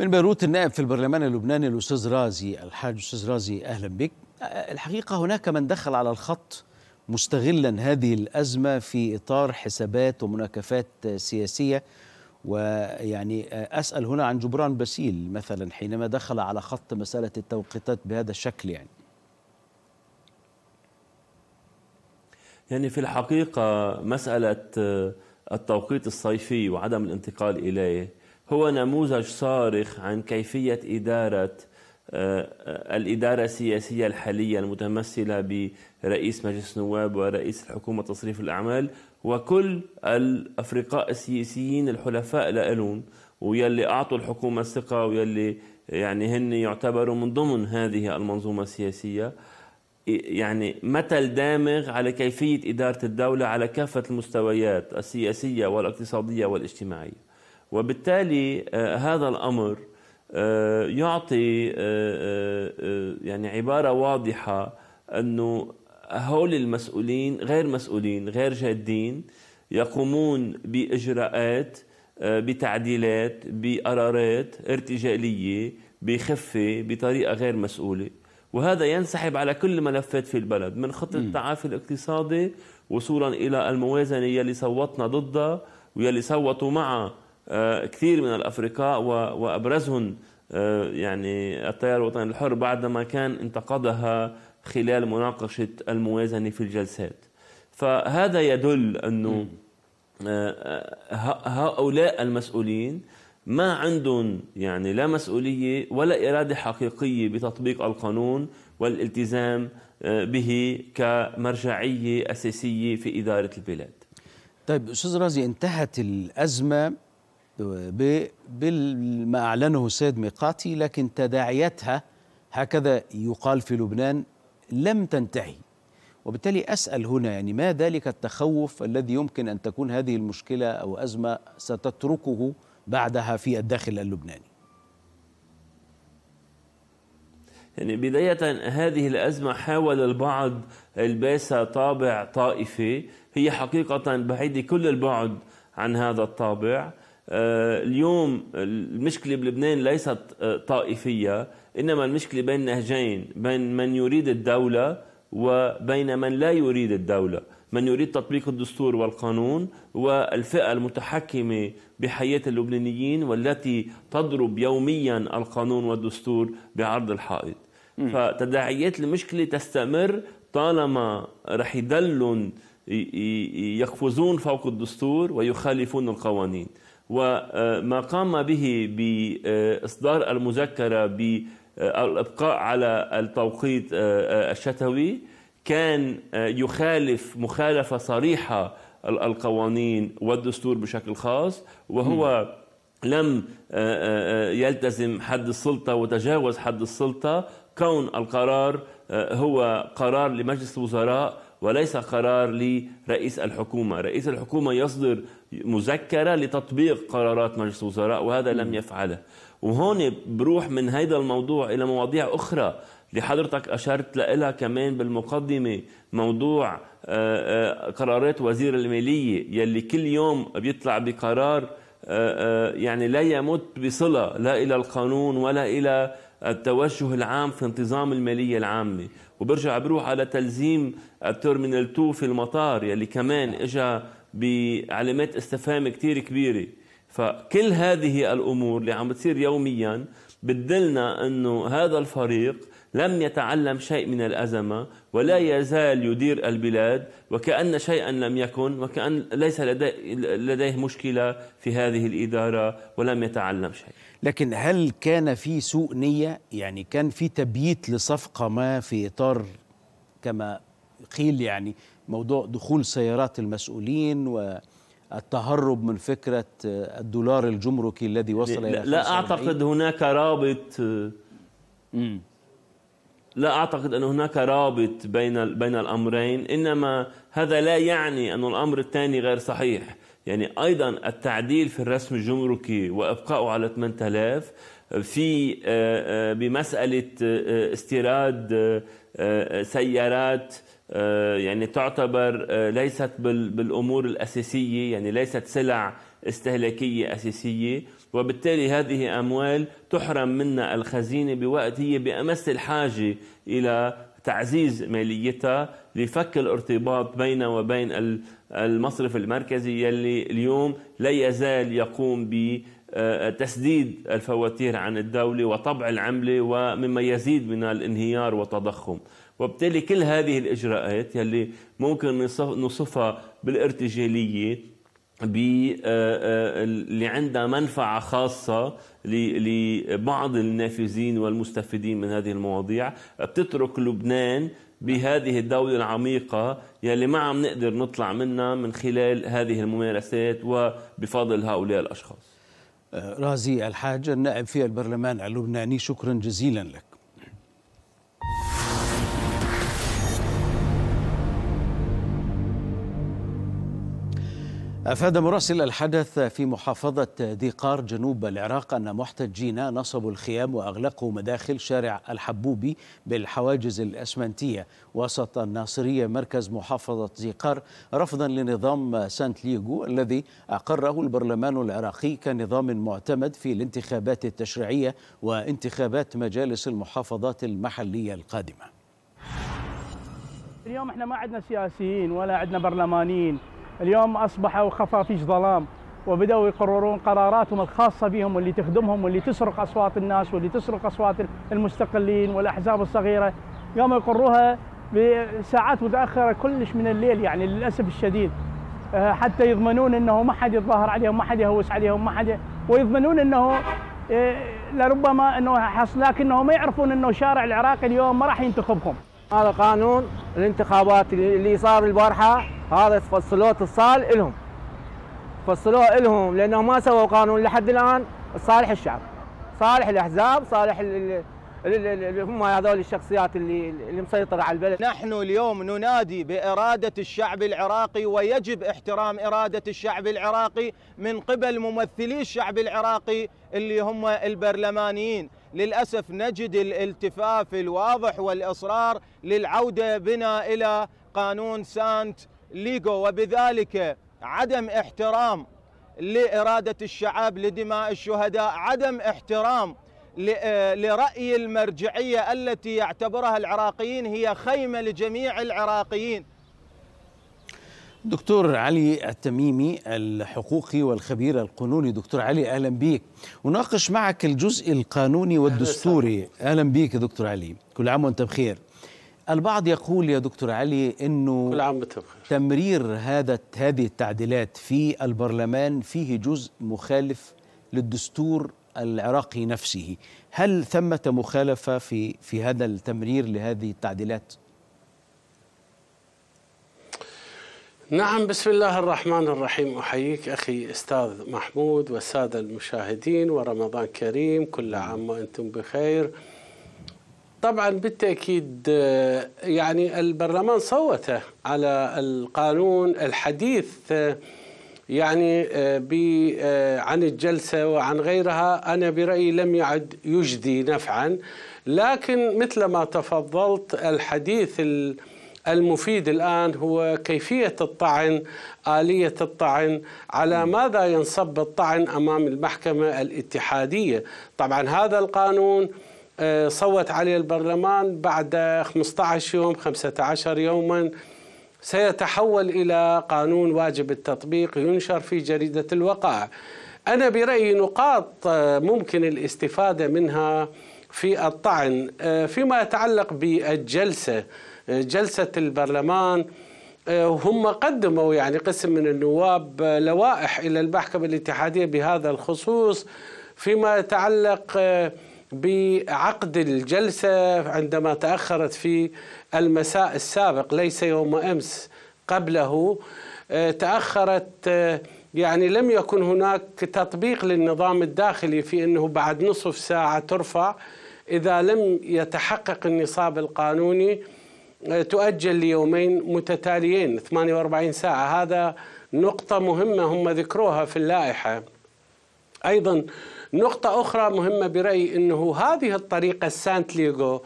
[SPEAKER 1] من بيروت النائب في البرلمان اللبناني الأستاذ رازي الحاج أستاذ رازي أهلا بك الحقيقة هناك من دخل على الخط مستغلا هذه الأزمة في إطار حسابات ومناكفات سياسية ويعني أسأل هنا عن جبران باسيل مثلا حينما دخل على خط مسألة التوقيتات بهذا الشكل يعني
[SPEAKER 3] يعني في الحقيقة مسألة التوقيت الصيفي وعدم الانتقال إليه هو نموذج صارخ عن كيفية إدارة آه، الإدارة السياسية الحالية المتمثلة برئيس مجلس النواب ورئيس الحكومة تصريف الأعمال وكل الافرقاء السياسيين الحلفاء لالون ويلي اعطوا الحكومه الثقه ويلي يعني هن يعتبروا من ضمن هذه المنظومه السياسيه يعني مثل دامغ على كيفيه اداره الدوله على كافه المستويات السياسيه والاقتصاديه والاجتماعيه وبالتالي آه، هذا الامر آه، يعطي آه، يعني عباره واضحه انه هول المسؤولين غير مسؤولين غير جادين يقومون بإجراءات آه، بتعديلات بقرارات ارتجالية بخفة بطريقة غير مسؤولة وهذا ينسحب على كل الملفات في البلد من خطة التعافي الاقتصادي وصولا إلى الموازنة يلي صوتنا ضدها ويلي صوتوا معها آه، كثير من الأفرقاء وأبرزهم آه، يعني التيار الوطني الحر بعدما كان انتقدها خلال مناقشة الموازنة في الجلسات فهذا يدل أنه آه، آه، هؤلاء المسؤولين ما عندهم يعني لا مسؤولية ولا إرادة حقيقية بتطبيق القانون والالتزام آه، به كمرجعية أساسية في إدارة البلاد
[SPEAKER 1] طيب أستاذ رازي انتهت الأزمة بما أعلنه السيد ميقاتي لكن تداعياتها هكذا يقال في لبنان لم تنتهي وبالتالي أسأل هنا يعني ما ذلك التخوف الذي يمكن أن تكون هذه المشكلة أو أزمة ستتركه بعدها في الداخل اللبناني
[SPEAKER 3] يعني بداية هذه الأزمة حاول البعض الباسة طابع طائفي هي حقيقة بعيدة كل البعد عن هذا الطابع آه، اليوم المشكلة بلبنان ليست آه، طائفية إنما المشكلة بين نهجين بين من يريد الدولة وبين من لا يريد الدولة من يريد تطبيق الدستور والقانون والفئة المتحكمة بحياة اللبنانيين والتي تضرب يوميا القانون والدستور بعرض الحائط فتداعيات المشكلة تستمر طالما رح يضلون يقفزون فوق الدستور ويخالفون القوانين وما قام به بإصدار المذكرة ب آه، الابقاء على التوقيت آه، آه، الشتوي كان يخالف مخالفه صريحه القوانين والدستور بشكل خاص وهو لم يلتزم حد السلطة وتجاوز حد السلطة كون القرار هو قرار لمجلس الوزراء وليس قرار لرئيس الحكومة رئيس الحكومة يصدر مذكرة لتطبيق قرارات مجلس الوزراء وهذا لم يفعله وهون بروح من هذا الموضوع إلى مواضيع أخرى اللي حضرتك أشرت لها كمان بالمقدمة موضوع آه، آه، قرارات وزير المالية يلي كل يوم بيطلع بقرار آه، يعني لا يمت بصلة لا إلى القانون ولا إلى التوجه العام في انتظام المالية العامة وبرجع بروح على تلزيم التيرمينال 2 في المطار يلي كمان اجى بعلامات استفهام كثير كبيره فكل هذه الامور اللي عم بتصير يوميا بتدلنا انه هذا الفريق لم يتعلم شيء من الازمه ولا يزال يدير البلاد وكان شيئا لم يكن وكان ليس لديه مشكله في هذه الاداره ولم يتعلم شيء
[SPEAKER 1] لكن هل كان في سوء نية
[SPEAKER 3] يعني كان في تبييت
[SPEAKER 1] لصفقة ما في إطار كما قيل يعني موضوع دخول سيارات المسؤولين و التهرب من فكرة الدولار الجمركي الذي
[SPEAKER 3] وصل إلى لا أعتقد هناك رابط م. لا أعتقد أن هناك رابط بين بين الأمرين إنما هذا لا يعني أن الأمر الثاني غير صحيح يعني ايضا التعديل في الرسم الجمركي وابقائه على 8000 في آه، آه، بمساله آه، استيراد سيارات يعني تعتبر ليست بالامور الاساسيه يعني ليست سلع استهلاكيه اساسيه وبالتالي هذه اموال تحرم منا الخزينه بوقت هي بامس الحاجه الى تعزيز ماليتها لفك الارتباط بين وبين المصرف المركزي يلي اليوم لا يزال يقوم ب آه، تسديد الفواتير عن الدولة وطبع العملة ومما يزيد من الانهيار والتضخم وبالتالي كل هذه الإجراءات يلي ممكن نصفها بالارتجالية ب آه، آه، اللي عندها منفعة خاصة لبعض النافذين والمستفيدين من هذه المواضيع بتترك لبنان بهذه الدولة العميقة يلي ما عم نقدر نطلع منها من خلال هذه الممارسات وبفضل هؤلاء الأشخاص آه، رازي الحاج النائب في البرلمان اللبناني شكرا جزيلا لك
[SPEAKER 1] أفاد مراسل الحدث في محافظة ديقار جنوب العراق أن محتجين نصبوا الخيام وأغلقوا مداخل شارع الحبوبي بالحواجز الأسمنتية وسط الناصرية مركز محافظة ديقار رفضا لنظام سانت ليغو الذي أقره البرلمان العراقي كنظام معتمد في الانتخابات التشريعية وانتخابات مجالس المحافظات المحلية القادمة اليوم احنا ما عندنا سياسيين ولا عندنا برلمانيين اليوم أصبحوا خفافيش ظلام وبدأوا يقررون قراراتهم الخاصة بهم واللي تخدمهم واللي تسرق أصوات الناس واللي تسرق أصوات المستقلين والأحزاب الصغيرة قاموا يقروها بساعات متأخرة كلش من الليل يعني للأسف الشديد آه، حتى يضمنون أنه ما حد يتظاهر عليهم ما حد يهوس عليهم ما حد ويضمنون أنه آه، لربما أنه حصل لكنهم ما يعرفون أنه شارع العراق اليوم ما راح ينتخبهم هذا قانون الانتخابات اللي صار البارحه هذا
[SPEAKER 4] فصلوه اتصال الهم فصلوه الهم لانهم ما سووا قانون لحد الان صالح الشعب صالح الاحزاب صالح اللي هم هذول الشخصيات
[SPEAKER 7] اللي اللي مسيطره على البلد نحن اليوم ننادي باراده الشعب العراقي
[SPEAKER 1] ويجب احترام اراده الشعب العراقي من قبل ممثلي الشعب العراقي اللي هم البرلمانيين للأسف نجد الالتفاف الواضح والإصرار للعودة بنا إلى قانون سانت ليغو وبذلك عدم احترام لإرادة الشعب لدماء الشهداء عدم احترام لرأي المرجعية التي يعتبرها
[SPEAKER 7] العراقيين هي خيمة لجميع العراقيين
[SPEAKER 1] دكتور علي التميمي الحقوقي والخبير القانوني دكتور علي اهلا بك وناقش معك الجزء القانوني والدستوري اهلا بك دكتور علي كل عام وانت بخير البعض يقول يا دكتور علي انه كل عام بخير تمرير هذا هذه التعديلات في البرلمان فيه جزء مخالف للدستور العراقي نفسه هل ثمة مخالفة في في هذا التمرير لهذه التعديلات
[SPEAKER 4] نعم بسم الله الرحمن الرحيم أحييك أخي أستاذ محمود والسادة المشاهدين ورمضان كريم كل عام وأنتم بخير طبعا بالتأكيد آه، يعني البرلمان صوت على القانون الحديث آه، يعني آه، عن الجلسة وعن غيرها أنا برأيي لم يعد يجدي نفعا لكن مثل ما تفضلت الحديث ال المفيد الآن هو كيفية الطعن آلية الطعن على ماذا ينصب الطعن أمام المحكمة الاتحادية طبعا هذا القانون آه، صوت عليه البرلمان بعد 15 يوم 15 يوما سيتحول إلى قانون واجب التطبيق ينشر في جريدة الوقائع أنا برأيي نقاط آه، ممكن الاستفادة منها في الطعن آه، فيما يتعلق بالجلسة جلسة البرلمان آه، هم قدموا يعني قسم من النواب آه، لوائح إلى المحكمة الاتحادية بهذا الخصوص فيما يتعلق آه، بعقد الجلسة عندما تأخرت في المساء السابق ليس يوم أمس قبله تأخرت يعني لم يكن هناك تطبيق للنظام الداخلي في أنه بعد نصف ساعة ترفع إذا لم يتحقق النصاب القانوني تؤجل ليومين متتاليين 48 ساعة هذا نقطة مهمة هم ذكروها في اللائحة أيضا نقطة أخرى مهمة برأيي أنه هذه الطريقة السانت ليغو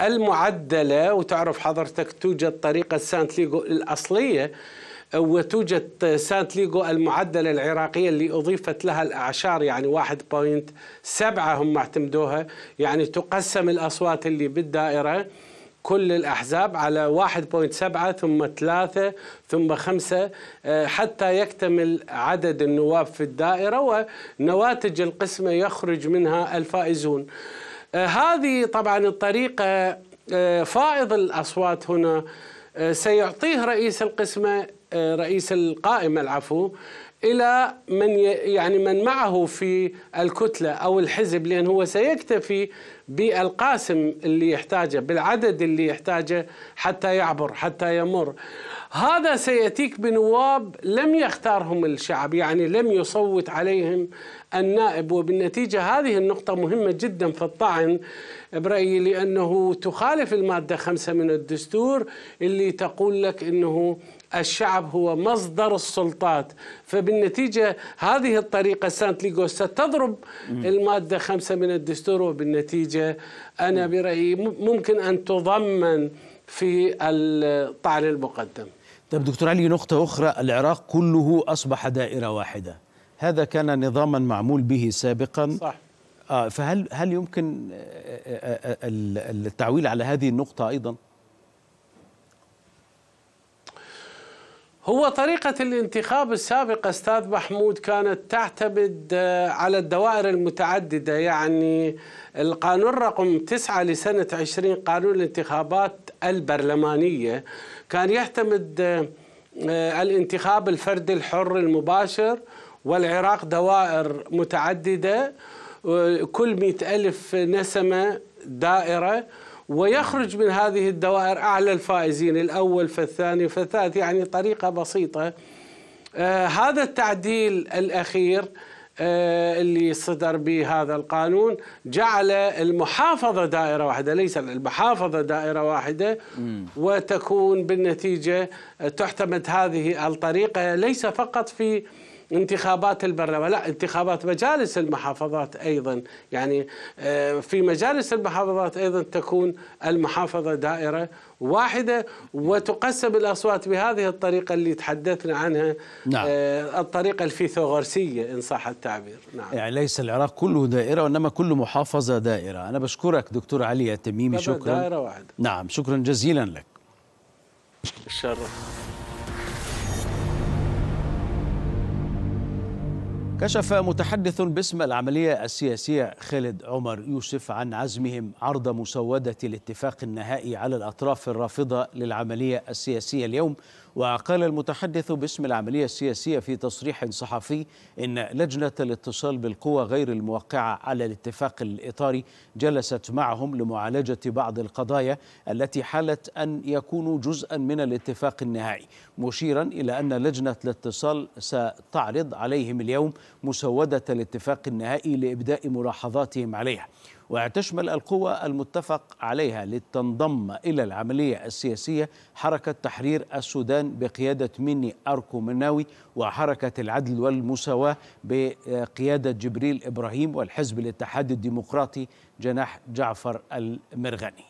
[SPEAKER 4] المعدلة وتعرف حضرتك توجد طريقة سانت ليغو الأصلية وتوجد سانت ليغو المعدلة العراقية اللي أضيفت لها الأعشار يعني 1.7 هم اعتمدوها يعني تقسم الأصوات اللي بالدائرة كل الأحزاب على 1.7 ثم 3 ثم 5 آه، حتى يكتمل عدد النواب في الدائرة ونواتج القسمة يخرج منها الفائزون آه، هذه طبعا الطريقة آه، فائض الأصوات هنا سيعطيه رئيس القسمة رئيس القائمة العفو الى من يعني من معه في الكتله او الحزب لان هو سيكتفي بالقاسم اللي يحتاجه بالعدد اللي يحتاجه حتى يعبر حتى يمر هذا سياتيك بنواب لم يختارهم الشعب يعني لم يصوت عليهم النائب وبالنتيجه هذه النقطه مهمه جدا في الطعن برايي لانه تخالف الماده خمسه من الدستور اللي تقول لك انه الشعب هو مصدر السلطات فبالنتيجة هذه الطريقة سانت ليغو ستضرب المادة خمسة من الدستور وبالنتيجة أنا برأيي ممكن أن تضمن في الطعن المقدم
[SPEAKER 1] طيب دكتور علي نقطة أخرى العراق كله أصبح دائرة واحدة هذا كان نظاما معمول به سابقا صح آه، فهل هل يمكن آه، آه، التعويل على هذه النقطة أيضا؟
[SPEAKER 4] هو طريقة الانتخاب السابقة أستاذ محمود كانت تعتمد آه، على الدوائر المتعددة يعني القانون رقم تسعة لسنة عشرين قانون الانتخابات البرلمانية كان يعتمد آه، آه، الانتخاب الفردي الحر المباشر والعراق دوائر متعددة كل مئة ألف نسمة دائرة ويخرج من هذه الدوائر أعلى الفائزين الأول فالثاني فالثالث يعني طريقة بسيطة آه هذا التعديل الأخير آه اللي صدر به هذا القانون جعل المحافظة دائرة واحدة ليس المحافظة دائرة واحدة وتكون بالنتيجة آه، تحتمد هذه الطريقة ليس فقط في انتخابات البرلمان لا انتخابات مجالس المحافظات أيضا يعني آه، في مجالس المحافظات أيضا تكون المحافظة دائرة واحدة وتقسم الأصوات بهذه الطريقة اللي تحدثنا عنها نعم. آه، الطريقة الفيثاغورسية إن صح التعبير نعم.
[SPEAKER 1] يعني ليس العراق كله دائرة وإنما كل محافظة دائرة أنا بشكرك دكتور علي التميمي شكرا دائرة واحدة نعم شكرا جزيلا لك الشرف كشف متحدث باسم العملية السياسية خالد عمر يوسف عن عزمهم عرض مسودة الاتفاق النهائي على الأطراف الرافضة للعملية السياسية اليوم وقال المتحدث باسم العملية السياسية في تصريح صحفي إن لجنة الاتصال بالقوى غير الموقعة على الاتفاق الإطاري جلست معهم لمعالجة بعض القضايا التي حالت أن يكونوا جزءا من الاتفاق النهائي مشيرا إلى أن لجنة الاتصال ستعرض عليهم اليوم مسودة الاتفاق النهائي لإبداء ملاحظاتهم عليها وتشمل القوى المتفق عليها لتنضم إلى العملية السياسية حركة تحرير السودان بقيادة ميني أركو مناوي وحركة العدل والمساواة بقيادة جبريل إبراهيم والحزب الاتحاد الديمقراطي جناح جعفر المرغني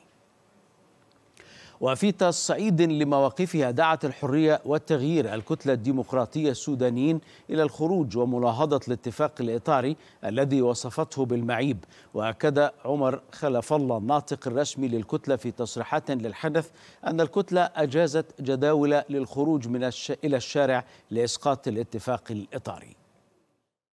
[SPEAKER 1] وفي تصعيد لمواقفها دعت الحرية والتغيير الكتلة الديمقراطية السودانيين إلى الخروج ومناهضة الاتفاق الإطاري الذي وصفته بالمعيب وأكد عمر خلف الله الناطق الرسمي للكتلة في تصريحات للحدث أن الكتلة أجازت جداول للخروج من الش... إلى الشارع لإسقاط الاتفاق الإطاري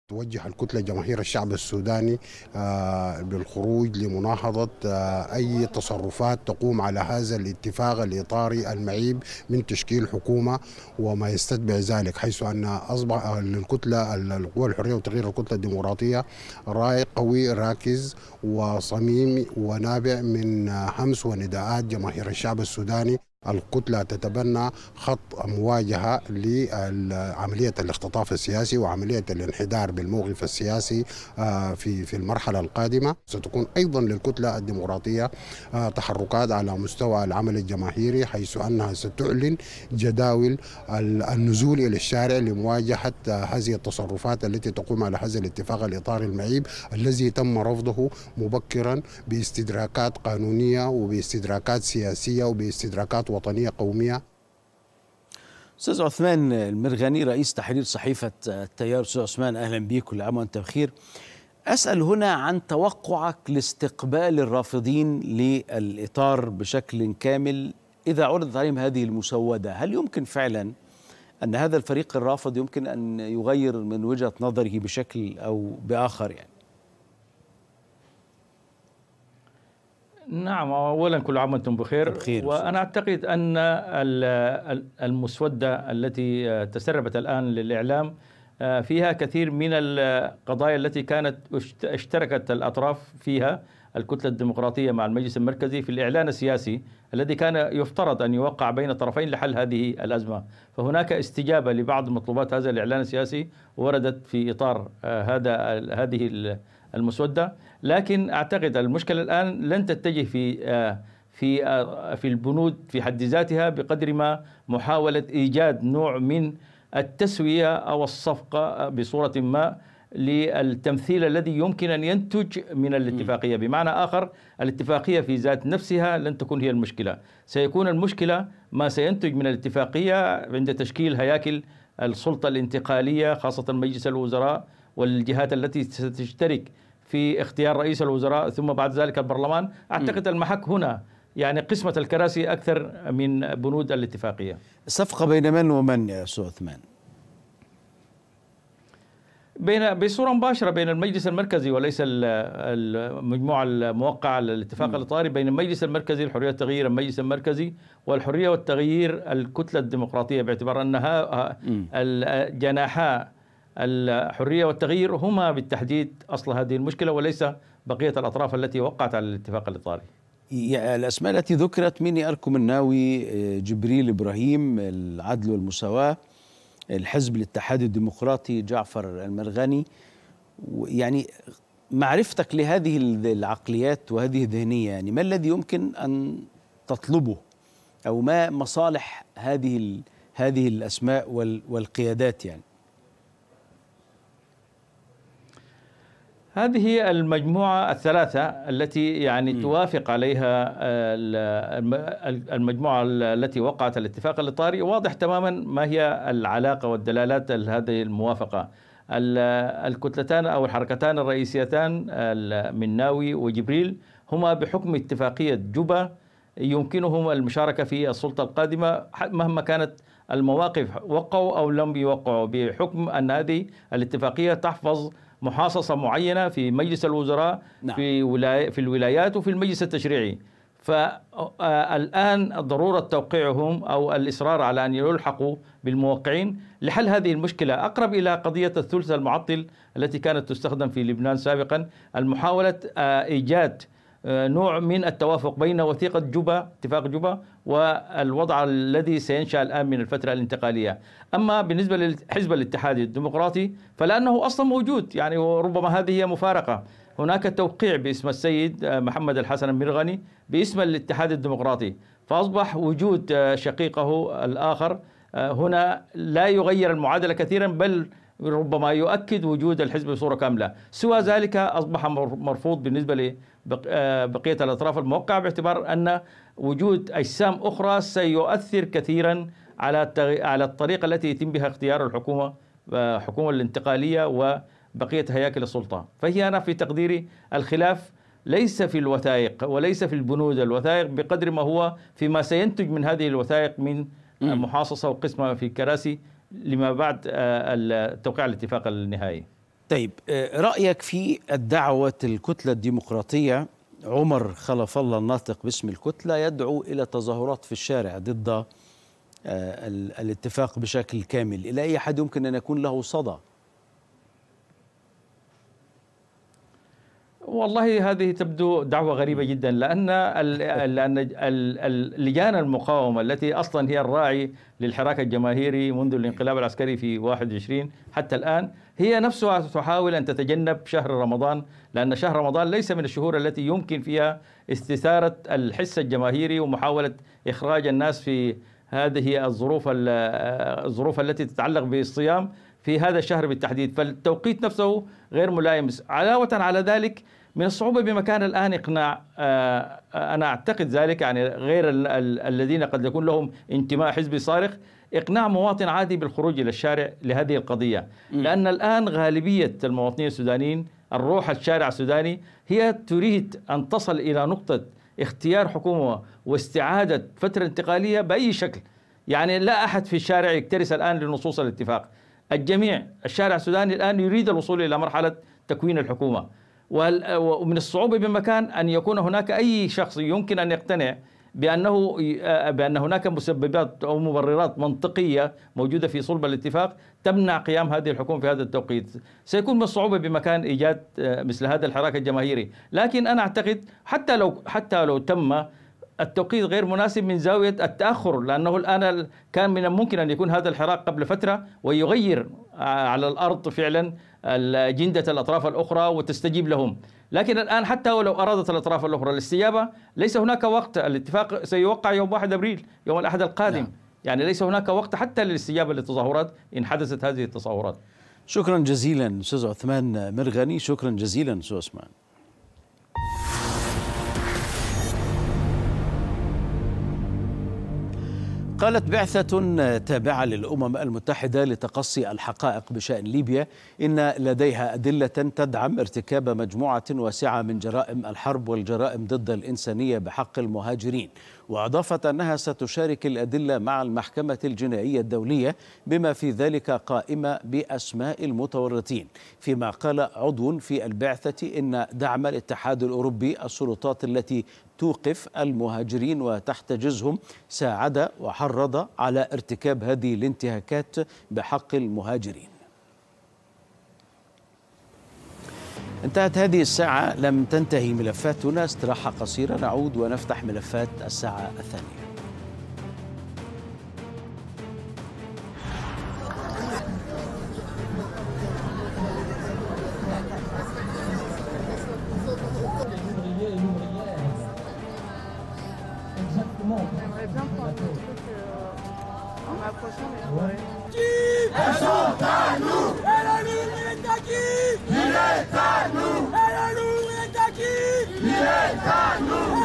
[SPEAKER 8] توجه الكتلة جماهير الشعب السوداني آه، بالخروج لمناهضة آه، أي تصرفات تقوم على هذا الاتفاق الإطاري المعيب من تشكيل حكومة وما يستتبع ذلك حيث أن أصبح الكتلة القوى الحرية وتغيير الكتلة الديمقراطية رأي قوي راكز وصميم ونابع من همس ونداءات جماهير الشعب السوداني الكتلة تتبنى خط مواجهة لعملية الاختطاف السياسي وعملية الانحدار بالموقف السياسي آه، في في المرحلة القادمة ستكون أيضا للكتلة الديمقراطية آه، تحركات على مستوى العمل الجماهيري حيث أنها ستعلن جداول النزول إلى الشارع لمواجهة آه، هذه التصرفات التي تقوم على هذا الاتفاق الإطار المعيب الذي تم رفضه مبكرا باستدراكات قانونية وباستدراكات سياسية وباستدراكات وطنية قومية
[SPEAKER 1] استاذ عثمان المرغني رئيس تحرير صحيفه التيار استاذ عثمان اهلا بك كل عام وانت بخير اسال هنا عن توقعك لاستقبال الرافضين للاطار بشكل كامل اذا عرضت عليهم هذه المسوده هل يمكن فعلا ان هذا الفريق الرافض يمكن ان يغير من وجهه نظره بشكل او باخر يعني
[SPEAKER 7] نعم اولا كل عام وانتم بخير بخير وانا اعتقد ان المسوده التي آه، تسربت الان للاعلام آه، فيها كثير من القضايا التي كانت اشتركت الاطراف فيها الكتله الديمقراطيه مع المجلس المركزي في الاعلان السياسي الذي كان يفترض ان يوقع بين الطرفين لحل هذه الازمه، فهناك استجابه لبعض مطلوبات هذا الاعلان السياسي وردت في اطار آه، هذا هذه المسودة لكن أعتقد المشكلة الآن لن تتجه في آه، في آه، في البنود في حد ذاتها بقدر ما محاولة إيجاد نوع من التسوية أو الصفقة آه، بصورة ما للتمثيل الذي يمكن ان ينتج من الاتفاقيه، بمعنى اخر الاتفاقيه في ذات نفسها لن تكون هي المشكله، سيكون المشكله ما سينتج من الاتفاقيه عند تشكيل هياكل السلطه الانتقاليه خاصه مجلس الوزراء والجهات التي ستشترك في اختيار رئيس الوزراء ثم بعد ذلك البرلمان أعتقد المحك هنا يعني قسمة الكراسي أكثر من بنود الاتفاقية
[SPEAKER 1] صفقة بين من ومن يا أستاذ عثمان؟
[SPEAKER 7] بين بصوره مباشره بين المجلس المركزي وليس المجموعه الموقعه الاتفاق الاطاري بين المجلس المركزي الحريه والتغيير المجلس المركزي والحريه والتغيير الكتله الديمقراطيه باعتبار انها جناحا الحرية والتغيير هما بالتحديد أصل هذه المشكلة وليس بقية الأطراف التي وقعت على الاتفاق الإطاري
[SPEAKER 1] يعني الأسماء التي ذكرت مني اركم الناوي آه، جبريل إبراهيم العدل والمساواة الحزب الاتحاد الديمقراطي جعفر المرغني يعني معرفتك لهذه العقليات وهذه الذهنية يعني ما الذي يمكن أن تطلبه أو ما مصالح هذه هذه الأسماء والقيادات يعني
[SPEAKER 7] هذه هي المجموعة الثلاثة التي يعني م. توافق عليها آه، المجموعة التي وقعت الاتفاق الإطاري واضح تماما ما هي العلاقة والدلالات هذه الموافقة الكتلتان أو الحركتان الرئيسيتان ناوي وجبريل هما بحكم اتفاقية جوبا يمكنهم المشاركة في السلطة القادمة مهما كانت المواقف وقعوا أو لم يوقعوا بحكم أن هذه الاتفاقية تحفظ محاصصه معينه في مجلس الوزراء نعم. في ولاي في الولايات وفي المجلس التشريعي فالآن آه، آه، ضرورة توقيعهم أو الإصرار على أن يلحقوا بالموقعين لحل هذه المشكلة أقرب إلى قضية الثلث المعطل التي كانت تستخدم في لبنان سابقا المحاولة آه، إيجاد آه، نوع من التوافق بين وثيقة جوبا اتفاق جوبا والوضع الذي سينشأ الآن من الفترة الانتقالية أما بالنسبة للحزب الاتحادي الديمقراطي فلأنه أصلا موجود يعني ربما هذه هي مفارقة هناك توقيع باسم السيد آه، محمد الحسن المرغني باسم الاتحاد الديمقراطي فأصبح وجود آه، شقيقه الآخر هنا لا يغير المعادلة كثيرا بل ربما يؤكد وجود الحزب بصورة كاملة سوى ذلك أصبح مرفوض بالنسبة آه، بقية الأطراف الموقعة باعتبار أن وجود أجسام أخرى سيؤثر كثيرا على على الطريقة التي يتم بها اختيار الحكومة الحكومة آه، الانتقالية وبقية هياكل السلطة فهي أنا في تقديري الخلاف ليس في الوثائق وليس في البنود الوثائق بقدر ما هو فيما سينتج من هذه الوثائق من محاصصة وقسمة في الكراسي لما بعد آه، توقيع الاتفاق النهائي طيب آه، رأيك في
[SPEAKER 1] الدعوة الكتلة الديمقراطية عمر خلف الله الناطق باسم الكتلة يدعو إلى تظاهرات في الشارع ضد آه، الاتفاق بشكل كامل إلى أي حد يمكن أن يكون له صدى
[SPEAKER 7] والله هذه تبدو دعوة غريبة جدا لأن <laughs> لأن اللجان المقاومة التي أصلا هي الراعي للحراك الجماهيري منذ الانقلاب العسكري في 21 حتى الآن هي نفسها تحاول أن تتجنب شهر رمضان لأن شهر رمضان ليس من الشهور التي يمكن فيها استثارة الحس الجماهيري ومحاولة إخراج الناس في هذه الظروف الظروف التي تتعلق بالصيام في هذا الشهر بالتحديد فالتوقيت نفسه غير ملائم علاوة على ذلك من الصعوبة بمكان الآن إقناع آه، أنا أعتقد ذلك يعني غير الذين قد يكون لهم انتماء حزبي صارخ إقناع مواطن عادي بالخروج إلى الشارع لهذه القضية لأن الآن غالبية المواطنين السودانيين الروح الشارع السوداني هي تريد أن تصل إلى نقطة اختيار حكومة واستعادة فترة انتقالية بأي شكل يعني لا أحد في الشارع يكترث الآن لنصوص الاتفاق الجميع الشارع السوداني الآن يريد الوصول إلى مرحلة تكوين الحكومة ومن الصعوبة بمكان أن يكون هناك أي شخص يمكن أن يقتنع بأنه آه، بأن هناك مسببات أو مبررات منطقية موجودة في صلب الاتفاق تمنع قيام هذه الحكومة في هذا التوقيت سيكون من الصعوبة بمكان إيجاد آه، مثل هذا الحراك الجماهيري لكن أنا أعتقد حتى لو حتى لو تم التوقيت غير مناسب من زاوية التأخر لأنه الآن كان من الممكن أن يكون هذا الحراك قبل فترة ويغير آه، على الأرض فعلا جندة الأطراف الأخرى وتستجيب لهم لكن الآن حتى ولو أرادت الأطراف الأخرى الاستجابة ليس هناك وقت الاتفاق سيوقع يوم 1 أبريل يوم الأحد القادم نعم. يعني ليس هناك وقت حتى للاستجابة للتظاهرات إن حدثت هذه التظاهرات
[SPEAKER 1] شكرا جزيلا أستاذ عثمان مرغني شكرا جزيلا أستاذ عثمان قالت بعثة تابعة للأمم المتحدة لتقصي الحقائق بشأن ليبيا إن لديها أدلة تدعم ارتكاب مجموعة واسعة من جرائم الحرب والجرائم ضد الإنسانية بحق المهاجرين وأضافت أنها ستشارك الأدلة مع المحكمة الجنائية الدولية بما في ذلك قائمة بأسماء المتورطين فيما قال عضو في البعثة إن دعم الاتحاد الأوروبي السلطات التي توقف المهاجرين وتحتجزهم ساعد وحرض على ارتكاب هذه الانتهاكات بحق المهاجرين انتهت هذه الساعة لم تنتهي ملفاتنا استراحة قصيرة نعود ونفتح ملفات الساعة الثانية J'aimerais bien qu'on
[SPEAKER 5] approche, mais je pourrais. Qui
[SPEAKER 1] est
[SPEAKER 3] Chicago!